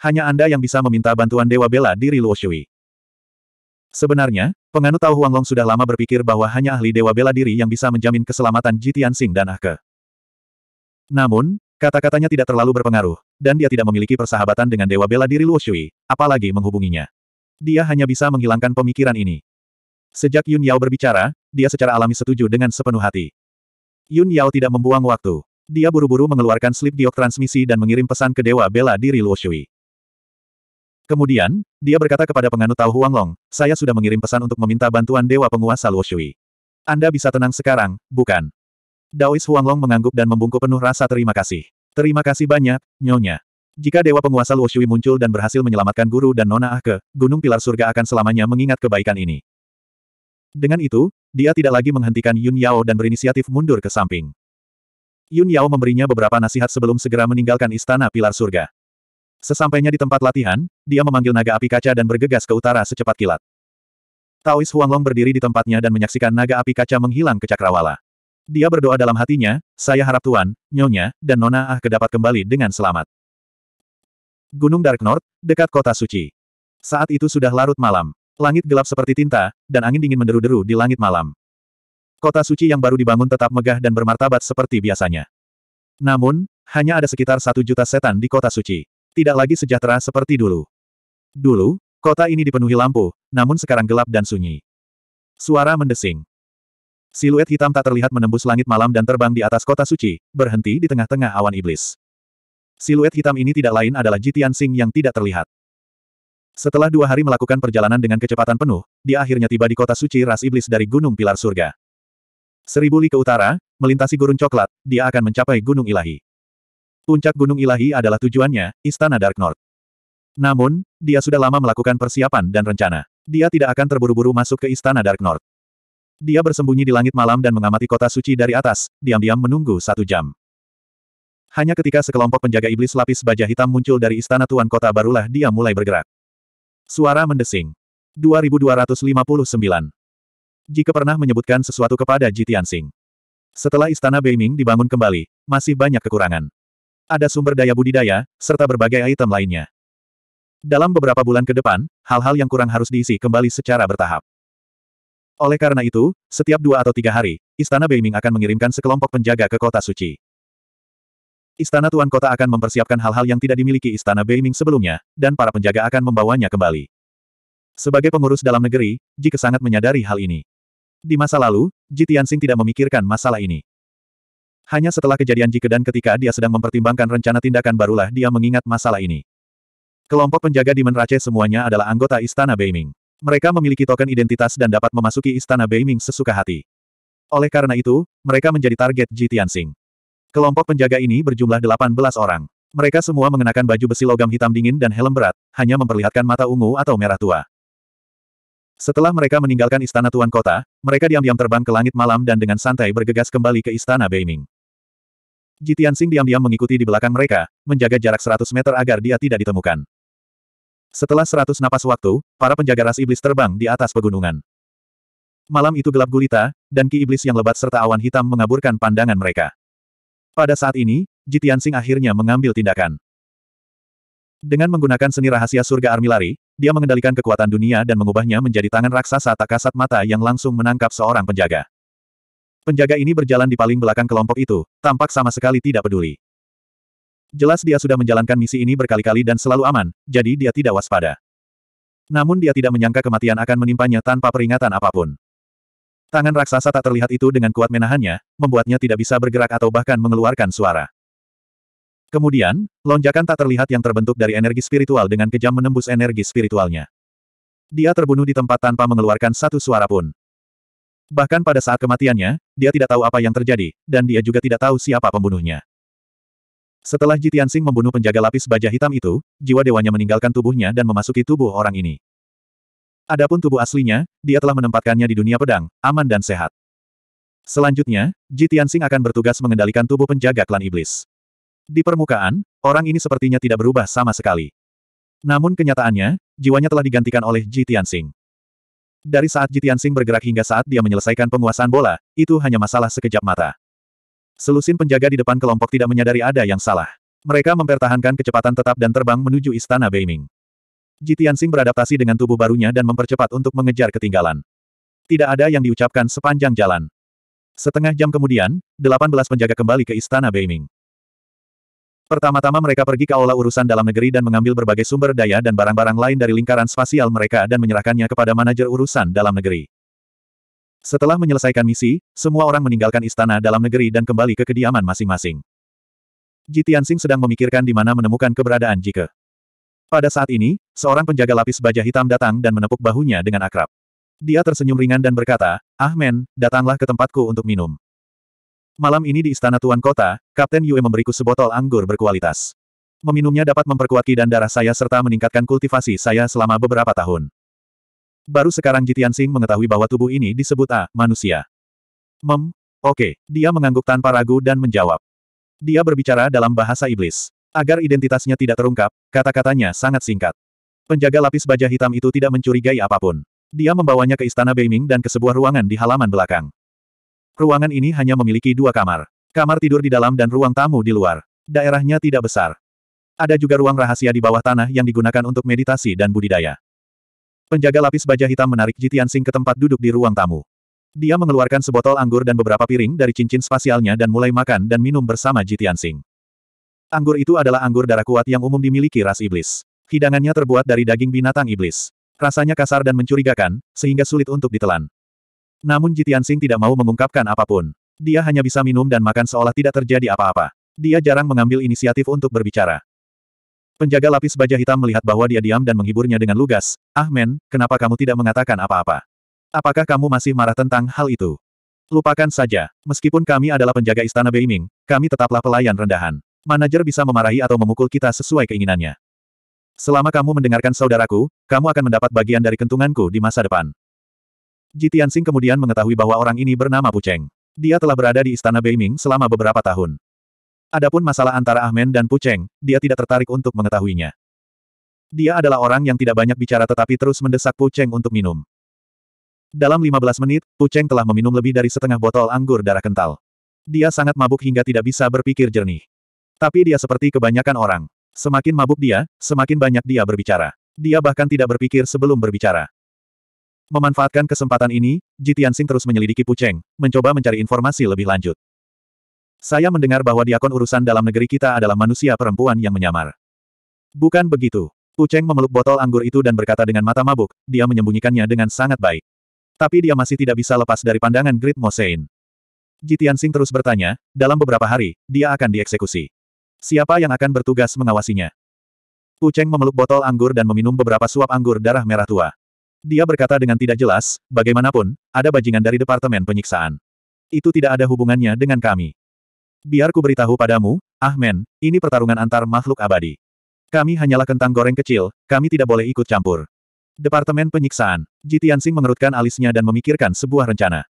Hanya Anda yang bisa meminta bantuan Dewa Bela Diri Luo Sebenarnya, penganut Tao Huanglong sudah lama berpikir bahwa hanya ahli Dewa Bela Diri yang bisa menjamin keselamatan Jitian Sing dan Ake. Namun, Kata-katanya tidak terlalu berpengaruh, dan dia tidak memiliki persahabatan dengan Dewa Bela Diri Luoshui, apalagi menghubunginya. Dia hanya bisa menghilangkan pemikiran ini. Sejak Yun Yao berbicara, dia secara alami setuju dengan sepenuh hati. Yun Yao tidak membuang waktu. Dia buru-buru mengeluarkan slip diok transmisi dan mengirim pesan ke Dewa Bela Diri Luoshui. Kemudian, dia berkata kepada penganut Tao Huang Long, saya sudah mengirim pesan untuk meminta bantuan Dewa Penguasa Luoshui. Anda bisa tenang sekarang, bukan? Daois Huanglong mengangguk dan membungkuk penuh rasa terima kasih. Terima kasih banyak, Nyonya. Jika Dewa Penguasa Luo muncul dan berhasil menyelamatkan guru dan Nona Ahke, Gunung Pilar Surga akan selamanya mengingat kebaikan ini. Dengan itu, dia tidak lagi menghentikan Yun Yao dan berinisiatif mundur ke samping. Yun Yao memberinya beberapa nasihat sebelum segera meninggalkan istana pilar surga. Sesampainya di tempat latihan, dia memanggil naga api kaca dan bergegas ke utara secepat kilat. Taois Huanglong berdiri di tempatnya dan menyaksikan naga api kaca menghilang ke cakrawala. Dia berdoa dalam hatinya, saya harap Tuan, Nyonya, dan Nona Ah kedapat kembali dengan selamat. Gunung Dark North, dekat kota suci. Saat itu sudah larut malam. Langit gelap seperti tinta, dan angin dingin menderu-deru di langit malam. Kota suci yang baru dibangun tetap megah dan bermartabat seperti biasanya. Namun, hanya ada sekitar satu juta setan di kota suci. Tidak lagi sejahtera seperti dulu. Dulu, kota ini dipenuhi lampu, namun sekarang gelap dan sunyi. Suara mendesing. Siluet hitam tak terlihat menembus langit malam dan terbang di atas kota suci, berhenti di tengah-tengah awan iblis. Siluet hitam ini tidak lain adalah Jitian Sing yang tidak terlihat. Setelah dua hari melakukan perjalanan dengan kecepatan penuh, dia akhirnya tiba di kota suci ras iblis dari Gunung Pilar Surga. Seribu li ke utara, melintasi gurun coklat, dia akan mencapai Gunung Ilahi. Puncak Gunung Ilahi adalah tujuannya, Istana Dark North. Namun, dia sudah lama melakukan persiapan dan rencana. Dia tidak akan terburu-buru masuk ke Istana Dark North. Dia bersembunyi di langit malam dan mengamati kota suci dari atas, diam-diam menunggu satu jam. Hanya ketika sekelompok penjaga iblis lapis baja hitam muncul dari istana tuan kota barulah dia mulai bergerak. Suara mendesing. 2259. Jika pernah menyebutkan sesuatu kepada Jitian Tianxing. Setelah istana Beiming dibangun kembali, masih banyak kekurangan. Ada sumber daya budidaya, serta berbagai item lainnya. Dalam beberapa bulan ke depan, hal-hal yang kurang harus diisi kembali secara bertahap. Oleh karena itu, setiap dua atau tiga hari, Istana Beiming akan mengirimkan sekelompok penjaga ke kota suci. Istana Tuan Kota akan mempersiapkan hal-hal yang tidak dimiliki Istana Beiming sebelumnya, dan para penjaga akan membawanya kembali. Sebagai pengurus dalam negeri, Ji sangat menyadari hal ini. Di masa lalu, Ji Tianxing tidak memikirkan masalah ini. Hanya setelah kejadian Ji dan ketika dia sedang mempertimbangkan rencana tindakan barulah dia mengingat masalah ini. Kelompok penjaga di Menrace semuanya adalah anggota Istana Beiming. Mereka memiliki token identitas dan dapat memasuki istana Beiming sesuka hati. Oleh karena itu, mereka menjadi target Ji Tianxing. Kelompok penjaga ini berjumlah 18 orang. Mereka semua mengenakan baju besi logam hitam dingin dan helm berat, hanya memperlihatkan mata ungu atau merah tua. Setelah mereka meninggalkan istana Tuan Kota, mereka diam-diam terbang ke langit malam dan dengan santai bergegas kembali ke istana Beiming. Ji Sing diam-diam mengikuti di belakang mereka, menjaga jarak 100 meter agar dia tidak ditemukan. Setelah seratus napas waktu, para penjaga ras iblis terbang di atas pegunungan. Malam itu gelap gulita, dan ki iblis yang lebat serta awan hitam mengaburkan pandangan mereka. Pada saat ini, Jitian Sing akhirnya mengambil tindakan. Dengan menggunakan seni rahasia surga Armilari, dia mengendalikan kekuatan dunia dan mengubahnya menjadi tangan raksasa tak kasat mata yang langsung menangkap seorang penjaga. Penjaga ini berjalan di paling belakang kelompok itu, tampak sama sekali tidak peduli. Jelas dia sudah menjalankan misi ini berkali-kali dan selalu aman, jadi dia tidak waspada. Namun dia tidak menyangka kematian akan menimpanya tanpa peringatan apapun. Tangan raksasa tak terlihat itu dengan kuat menahannya, membuatnya tidak bisa bergerak atau bahkan mengeluarkan suara. Kemudian, lonjakan tak terlihat yang terbentuk dari energi spiritual dengan kejam menembus energi spiritualnya. Dia terbunuh di tempat tanpa mengeluarkan satu suara pun. Bahkan pada saat kematiannya, dia tidak tahu apa yang terjadi, dan dia juga tidak tahu siapa pembunuhnya. Setelah Jitian Sing membunuh penjaga lapis baja hitam itu, jiwa dewanya meninggalkan tubuhnya dan memasuki tubuh orang ini. Adapun tubuh aslinya, dia telah menempatkannya di dunia pedang, aman dan sehat. Selanjutnya, Jitian Sing akan bertugas mengendalikan tubuh penjaga klan iblis. Di permukaan, orang ini sepertinya tidak berubah sama sekali. Namun kenyataannya, jiwanya telah digantikan oleh Jitian Sing. Dari saat Jitian Sing bergerak hingga saat dia menyelesaikan penguasaan bola, itu hanya masalah sekejap mata. Selusin penjaga di depan kelompok tidak menyadari ada yang salah. Mereka mempertahankan kecepatan tetap dan terbang menuju istana Beiming. Jitiansing beradaptasi dengan tubuh barunya dan mempercepat untuk mengejar ketinggalan. Tidak ada yang diucapkan sepanjang jalan. Setengah jam kemudian, 18 penjaga kembali ke istana Beiming. Pertama-tama mereka pergi ke aula urusan dalam negeri dan mengambil berbagai sumber daya dan barang-barang lain dari lingkaran spasial mereka dan menyerahkannya kepada manajer urusan dalam negeri. Setelah menyelesaikan misi, semua orang meninggalkan istana dalam negeri dan kembali ke kediaman masing-masing. Ji Tianxing sedang memikirkan di mana menemukan keberadaan Jike. Pada saat ini, seorang penjaga lapis baja hitam datang dan menepuk bahunya dengan akrab. Dia tersenyum ringan dan berkata, Ahmen, datanglah ke tempatku untuk minum. Malam ini di istana Tuan Kota, Kapten Yue memberiku sebotol anggur berkualitas. Meminumnya dapat memperkuat ki dan darah saya serta meningkatkan kultivasi saya selama beberapa tahun. Baru sekarang Jitian Sing mengetahui bahwa tubuh ini disebut A, manusia. Mem, oke, okay. dia mengangguk tanpa ragu dan menjawab. Dia berbicara dalam bahasa iblis. Agar identitasnya tidak terungkap, kata-katanya sangat singkat. Penjaga lapis baja hitam itu tidak mencurigai apapun. Dia membawanya ke istana Beiming dan ke sebuah ruangan di halaman belakang. Ruangan ini hanya memiliki dua kamar. Kamar tidur di dalam dan ruang tamu di luar. Daerahnya tidak besar. Ada juga ruang rahasia di bawah tanah yang digunakan untuk meditasi dan budidaya. Penjaga lapis baja hitam menarik Jitian Sing ke tempat duduk di ruang tamu. Dia mengeluarkan sebotol anggur dan beberapa piring dari cincin spasialnya dan mulai makan dan minum bersama Jitian Sing. Anggur itu adalah anggur darah kuat yang umum dimiliki ras iblis. Hidangannya terbuat dari daging binatang iblis. Rasanya kasar dan mencurigakan, sehingga sulit untuk ditelan. Namun Jitian Sing tidak mau mengungkapkan apapun. Dia hanya bisa minum dan makan seolah tidak terjadi apa-apa. Dia jarang mengambil inisiatif untuk berbicara. Penjaga lapis baja hitam melihat bahwa dia diam dan menghiburnya dengan lugas, Ah men, kenapa kamu tidak mengatakan apa-apa? Apakah kamu masih marah tentang hal itu? Lupakan saja, meskipun kami adalah penjaga istana Beiming, kami tetaplah pelayan rendahan. Manajer bisa memarahi atau memukul kita sesuai keinginannya. Selama kamu mendengarkan saudaraku, kamu akan mendapat bagian dari kentunganku di masa depan. Jitian Sing kemudian mengetahui bahwa orang ini bernama Puceng. Dia telah berada di istana Beiming selama beberapa tahun. Adapun masalah antara Ahmen dan Puceng, dia tidak tertarik untuk mengetahuinya. Dia adalah orang yang tidak banyak bicara tetapi terus mendesak Puceng untuk minum. Dalam 15 menit, Puceng telah meminum lebih dari setengah botol anggur darah kental. Dia sangat mabuk hingga tidak bisa berpikir jernih. Tapi dia seperti kebanyakan orang. Semakin mabuk dia, semakin banyak dia berbicara. Dia bahkan tidak berpikir sebelum berbicara. Memanfaatkan kesempatan ini, Jitian Sing terus menyelidiki Puceng, mencoba mencari informasi lebih lanjut. Saya mendengar bahwa diakon urusan dalam negeri kita adalah manusia perempuan yang menyamar. Bukan begitu. Uceng memeluk botol anggur itu dan berkata dengan mata mabuk, dia menyembunyikannya dengan sangat baik. Tapi dia masih tidak bisa lepas dari pandangan Great Mosein. Jitian Sing terus bertanya, dalam beberapa hari, dia akan dieksekusi. Siapa yang akan bertugas mengawasinya? Uceng memeluk botol anggur dan meminum beberapa suap anggur darah merah tua. Dia berkata dengan tidak jelas, bagaimanapun, ada bajingan dari Departemen Penyiksaan. Itu tidak ada hubungannya dengan kami. Biar ku beritahu padamu, Ahmen, ini pertarungan antar makhluk abadi. Kami hanyalah kentang goreng kecil, kami tidak boleh ikut campur. Departemen Penyiksaan. Jitiansing mengerutkan alisnya dan memikirkan sebuah rencana.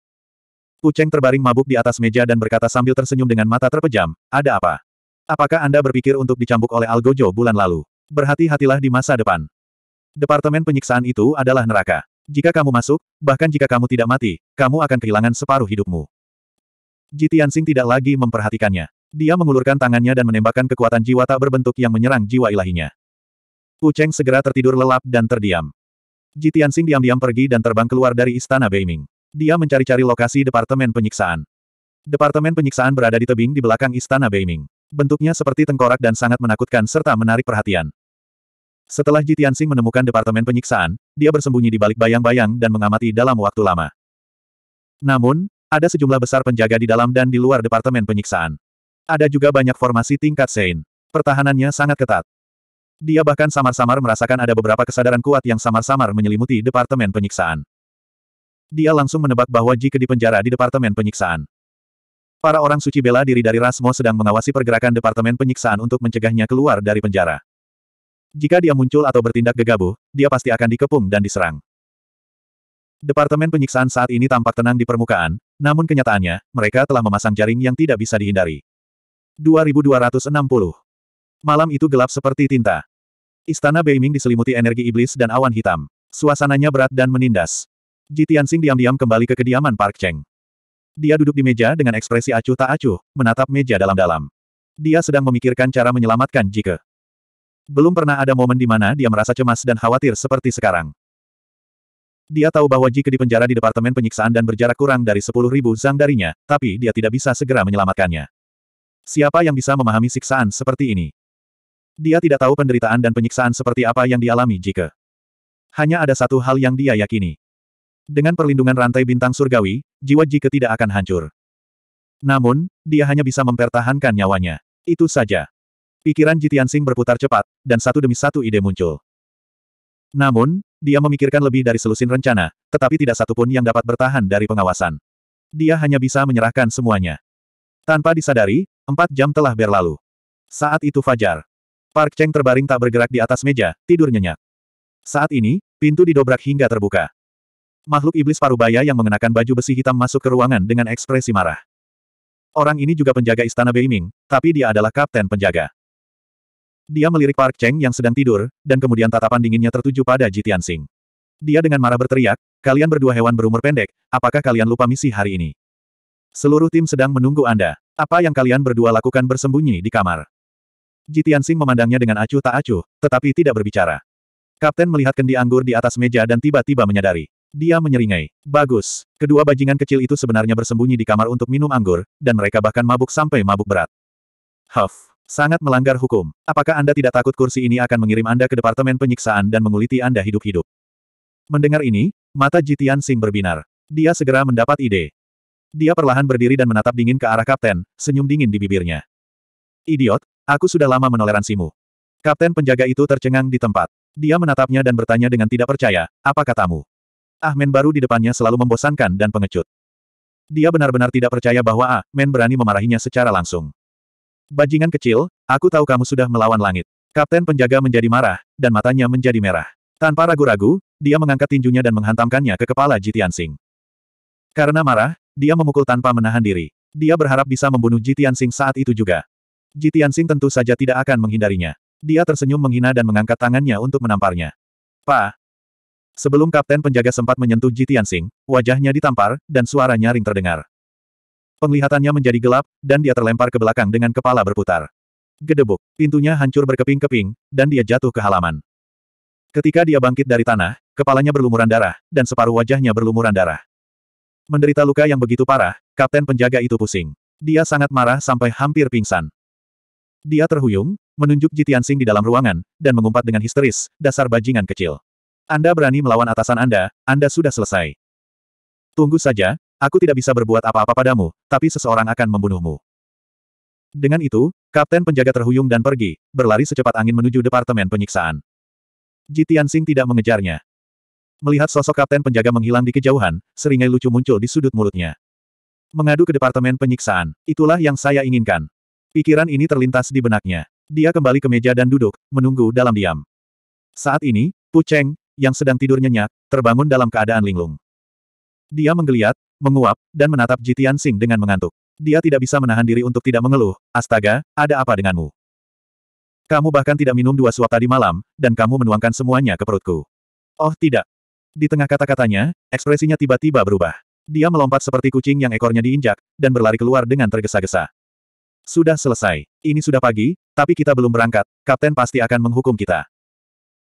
Puceng terbaring mabuk di atas meja dan berkata sambil tersenyum dengan mata terpejam, ada apa? Apakah Anda berpikir untuk dicambuk oleh Algojo bulan lalu? Berhati-hatilah di masa depan. Departemen Penyiksaan itu adalah neraka. Jika kamu masuk, bahkan jika kamu tidak mati, kamu akan kehilangan separuh hidupmu. Ji tidak lagi memperhatikannya. Dia mengulurkan tangannya dan menembakkan kekuatan jiwa tak berbentuk yang menyerang jiwa ilahinya. U Cheng segera tertidur lelap dan terdiam. Ji diam-diam pergi dan terbang keluar dari istana Beiming. Dia mencari-cari lokasi Departemen Penyiksaan. Departemen Penyiksaan berada di tebing di belakang istana Beiming. Bentuknya seperti tengkorak dan sangat menakutkan serta menarik perhatian. Setelah Ji menemukan Departemen Penyiksaan, dia bersembunyi di balik bayang-bayang dan mengamati dalam waktu lama. Namun, ada sejumlah besar penjaga di dalam dan di luar Departemen Penyiksaan. Ada juga banyak formasi tingkat Sein. Pertahanannya sangat ketat. Dia bahkan samar-samar merasakan ada beberapa kesadaran kuat yang samar-samar menyelimuti Departemen Penyiksaan. Dia langsung menebak bahwa jika dipenjara di Departemen Penyiksaan. Para orang suci bela diri dari Rasmo sedang mengawasi pergerakan Departemen Penyiksaan untuk mencegahnya keluar dari penjara. Jika dia muncul atau bertindak gegabah, dia pasti akan dikepung dan diserang. Departemen Penyiksaan saat ini tampak tenang di permukaan, namun kenyataannya, mereka telah memasang jaring yang tidak bisa dihindari. 2260. Malam itu gelap seperti tinta. Istana Beiming diselimuti energi iblis dan awan hitam. Suasananya berat dan menindas. Ji diam-diam kembali ke kediaman Park Cheng. Dia duduk di meja dengan ekspresi acuh tak acuh, menatap meja dalam-dalam. Dia sedang memikirkan cara menyelamatkan Jike. Belum pernah ada momen di mana dia merasa cemas dan khawatir seperti sekarang. Dia tahu bahwa jika dipenjara di Departemen Penyiksaan dan berjarak kurang dari 10.000 zang darinya, tapi dia tidak bisa segera menyelamatkannya. Siapa yang bisa memahami siksaan seperti ini? Dia tidak tahu penderitaan dan penyiksaan seperti apa yang dialami jika. Hanya ada satu hal yang dia yakini. Dengan perlindungan rantai bintang surgawi, jiwa jika tidak akan hancur. Namun, dia hanya bisa mempertahankan nyawanya. Itu saja. Pikiran Jitian Sing berputar cepat, dan satu demi satu ide muncul. Namun, dia memikirkan lebih dari selusin rencana, tetapi tidak satupun yang dapat bertahan dari pengawasan. Dia hanya bisa menyerahkan semuanya. Tanpa disadari, empat jam telah berlalu. Saat itu fajar. Park Cheng terbaring tak bergerak di atas meja, tidur nyenyak. Saat ini, pintu didobrak hingga terbuka. Makhluk iblis parubaya yang mengenakan baju besi hitam masuk ke ruangan dengan ekspresi marah. Orang ini juga penjaga istana Beiming, tapi dia adalah kapten penjaga. Dia melirik Park Cheng yang sedang tidur, dan kemudian tatapan dinginnya tertuju pada Ji Tianxing. Dia dengan marah berteriak, kalian berdua hewan berumur pendek, apakah kalian lupa misi hari ini? Seluruh tim sedang menunggu Anda. Apa yang kalian berdua lakukan bersembunyi di kamar? Ji Tianxing memandangnya dengan acuh tak acuh, tetapi tidak berbicara. Kapten melihat kendi anggur di atas meja dan tiba-tiba menyadari. Dia menyeringai. Bagus. Kedua bajingan kecil itu sebenarnya bersembunyi di kamar untuk minum anggur, dan mereka bahkan mabuk sampai mabuk berat. Huff. Sangat melanggar hukum. Apakah Anda tidak takut kursi ini akan mengirim Anda ke Departemen Penyiksaan dan menguliti Anda hidup-hidup? Mendengar ini, mata Jitian Sing berbinar. Dia segera mendapat ide. Dia perlahan berdiri dan menatap dingin ke arah kapten, senyum dingin di bibirnya. Idiot, aku sudah lama menoleransimu. Kapten penjaga itu tercengang di tempat. Dia menatapnya dan bertanya dengan tidak percaya, apa katamu? Ahmen baru di depannya selalu membosankan dan pengecut. Dia benar-benar tidak percaya bahwa Ahmen berani memarahinya secara langsung. Bajingan kecil, aku tahu kamu sudah melawan langit. Kapten penjaga menjadi marah, dan matanya menjadi merah. Tanpa ragu-ragu, dia mengangkat tinjunya dan menghantamkannya ke kepala Jitian Sing. Karena marah, dia memukul tanpa menahan diri. Dia berharap bisa membunuh Jitian Sing saat itu juga. Jitian Sing tentu saja tidak akan menghindarinya. Dia tersenyum menghina dan mengangkat tangannya untuk menamparnya. Pa! Sebelum kapten penjaga sempat menyentuh Jitian Sing, wajahnya ditampar, dan suara nyaring terdengar. Penglihatannya menjadi gelap, dan dia terlempar ke belakang dengan kepala berputar. Gedebuk, pintunya hancur berkeping-keping, dan dia jatuh ke halaman. Ketika dia bangkit dari tanah, kepalanya berlumuran darah, dan separuh wajahnya berlumuran darah. Menderita luka yang begitu parah, kapten penjaga itu pusing. Dia sangat marah sampai hampir pingsan. Dia terhuyung, menunjuk Jitian Sing di dalam ruangan, dan mengumpat dengan histeris, dasar bajingan kecil. Anda berani melawan atasan Anda, Anda sudah selesai. Tunggu saja, Aku tidak bisa berbuat apa-apa padamu, tapi seseorang akan membunuhmu. Dengan itu, kapten penjaga terhuyung dan pergi, berlari secepat angin menuju departemen penyiksaan. Ji Tianxing tidak mengejarnya. Melihat sosok kapten penjaga menghilang di kejauhan, seringai lucu muncul di sudut mulutnya. Mengadu ke departemen penyiksaan, itulah yang saya inginkan. Pikiran ini terlintas di benaknya. Dia kembali ke meja dan duduk, menunggu dalam diam. Saat ini, Pu Cheng, yang sedang tidur nyenyak, terbangun dalam keadaan linglung. Dia menggeliat, menguap, dan menatap Jitian Tianxing dengan mengantuk. Dia tidak bisa menahan diri untuk tidak mengeluh, astaga, ada apa denganmu? Kamu bahkan tidak minum dua suap tadi malam, dan kamu menuangkan semuanya ke perutku. Oh tidak. Di tengah kata-katanya, ekspresinya tiba-tiba berubah. Dia melompat seperti kucing yang ekornya diinjak, dan berlari keluar dengan tergesa-gesa. Sudah selesai. Ini sudah pagi, tapi kita belum berangkat, kapten pasti akan menghukum kita.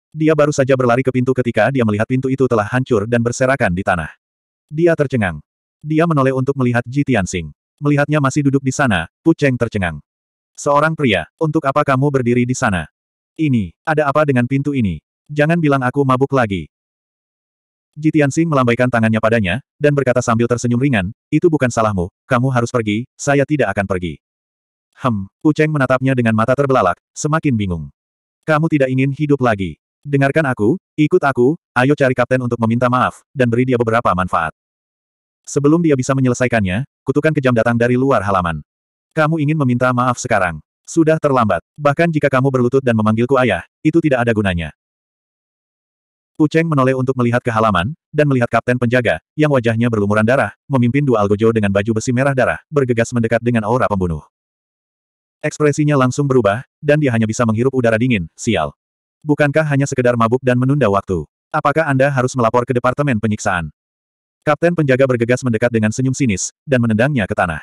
Dia baru saja berlari ke pintu ketika dia melihat pintu itu telah hancur dan berserakan di tanah. Dia tercengang. Dia menoleh untuk melihat Ji Tianxing. Melihatnya masih duduk di sana, Pu Cheng tercengang. Seorang pria, untuk apa kamu berdiri di sana? Ini, ada apa dengan pintu ini? Jangan bilang aku mabuk lagi. Ji Tianxing melambaikan tangannya padanya, dan berkata sambil tersenyum ringan, itu bukan salahmu, kamu harus pergi, saya tidak akan pergi. Hem, Pu Cheng menatapnya dengan mata terbelalak, semakin bingung. Kamu tidak ingin hidup lagi. Dengarkan aku, ikut aku, ayo cari kapten untuk meminta maaf, dan beri dia beberapa manfaat. Sebelum dia bisa menyelesaikannya, kutukan kejam datang dari luar halaman. Kamu ingin meminta maaf sekarang. Sudah terlambat. Bahkan jika kamu berlutut dan memanggilku ayah, itu tidak ada gunanya. Uceng menoleh untuk melihat ke halaman, dan melihat kapten penjaga, yang wajahnya berlumuran darah, memimpin dua algojo dengan baju besi merah darah, bergegas mendekat dengan aura pembunuh. Ekspresinya langsung berubah, dan dia hanya bisa menghirup udara dingin, sial. Bukankah hanya sekedar mabuk dan menunda waktu? Apakah Anda harus melapor ke Departemen Penyiksaan? Kapten penjaga bergegas mendekat dengan senyum sinis, dan menendangnya ke tanah.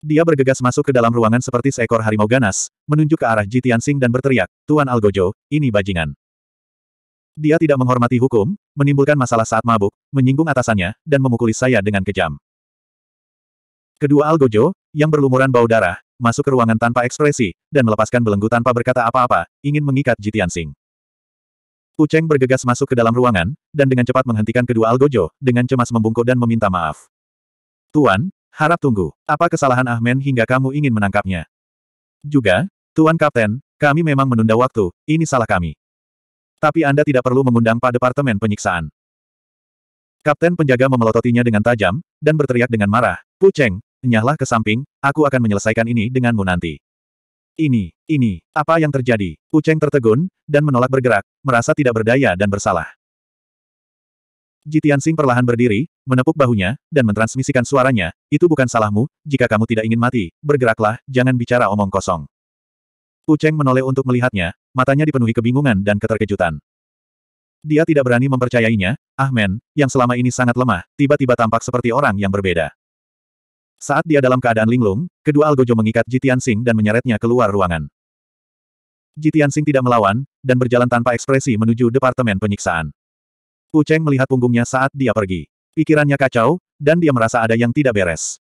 Dia bergegas masuk ke dalam ruangan seperti seekor harimau ganas, menunjuk ke arah Ji Tianxing dan berteriak, Tuan Algojo, ini bajingan. Dia tidak menghormati hukum, menimbulkan masalah saat mabuk, menyinggung atasannya, dan memukuli saya dengan kejam. Kedua Algojo, yang berlumuran bau darah, masuk ke ruangan tanpa ekspresi, dan melepaskan belenggu tanpa berkata apa-apa, ingin mengikat Jitian Singh. Cheng bergegas masuk ke dalam ruangan, dan dengan cepat menghentikan kedua Algojo, dengan cemas membungkuk dan meminta maaf. Tuan, harap tunggu. Apa kesalahan Ahmen hingga kamu ingin menangkapnya? Juga, Tuan Kapten, kami memang menunda waktu, ini salah kami. Tapi Anda tidak perlu mengundang Pak Departemen Penyiksaan. Kapten penjaga memelototinya dengan tajam, dan berteriak dengan marah, Pu Cheng, nyahlah ke samping, aku akan menyelesaikan ini denganmu nanti. Ini, ini, apa yang terjadi? Uceng tertegun, dan menolak bergerak, merasa tidak berdaya dan bersalah. Jitian Sing perlahan berdiri, menepuk bahunya, dan mentransmisikan suaranya, itu bukan salahmu, jika kamu tidak ingin mati, bergeraklah, jangan bicara omong kosong. Uceng menoleh untuk melihatnya, matanya dipenuhi kebingungan dan keterkejutan. Dia tidak berani mempercayainya, Ahmen, yang selama ini sangat lemah, tiba-tiba tampak seperti orang yang berbeda. Saat dia dalam keadaan linglung, kedua algojo mengikat Jitian Sing dan menyeretnya keluar ruangan. Jitian Sing tidak melawan, dan berjalan tanpa ekspresi menuju Departemen Penyiksaan. Wu Cheng melihat punggungnya saat dia pergi. Pikirannya kacau, dan dia merasa ada yang tidak beres.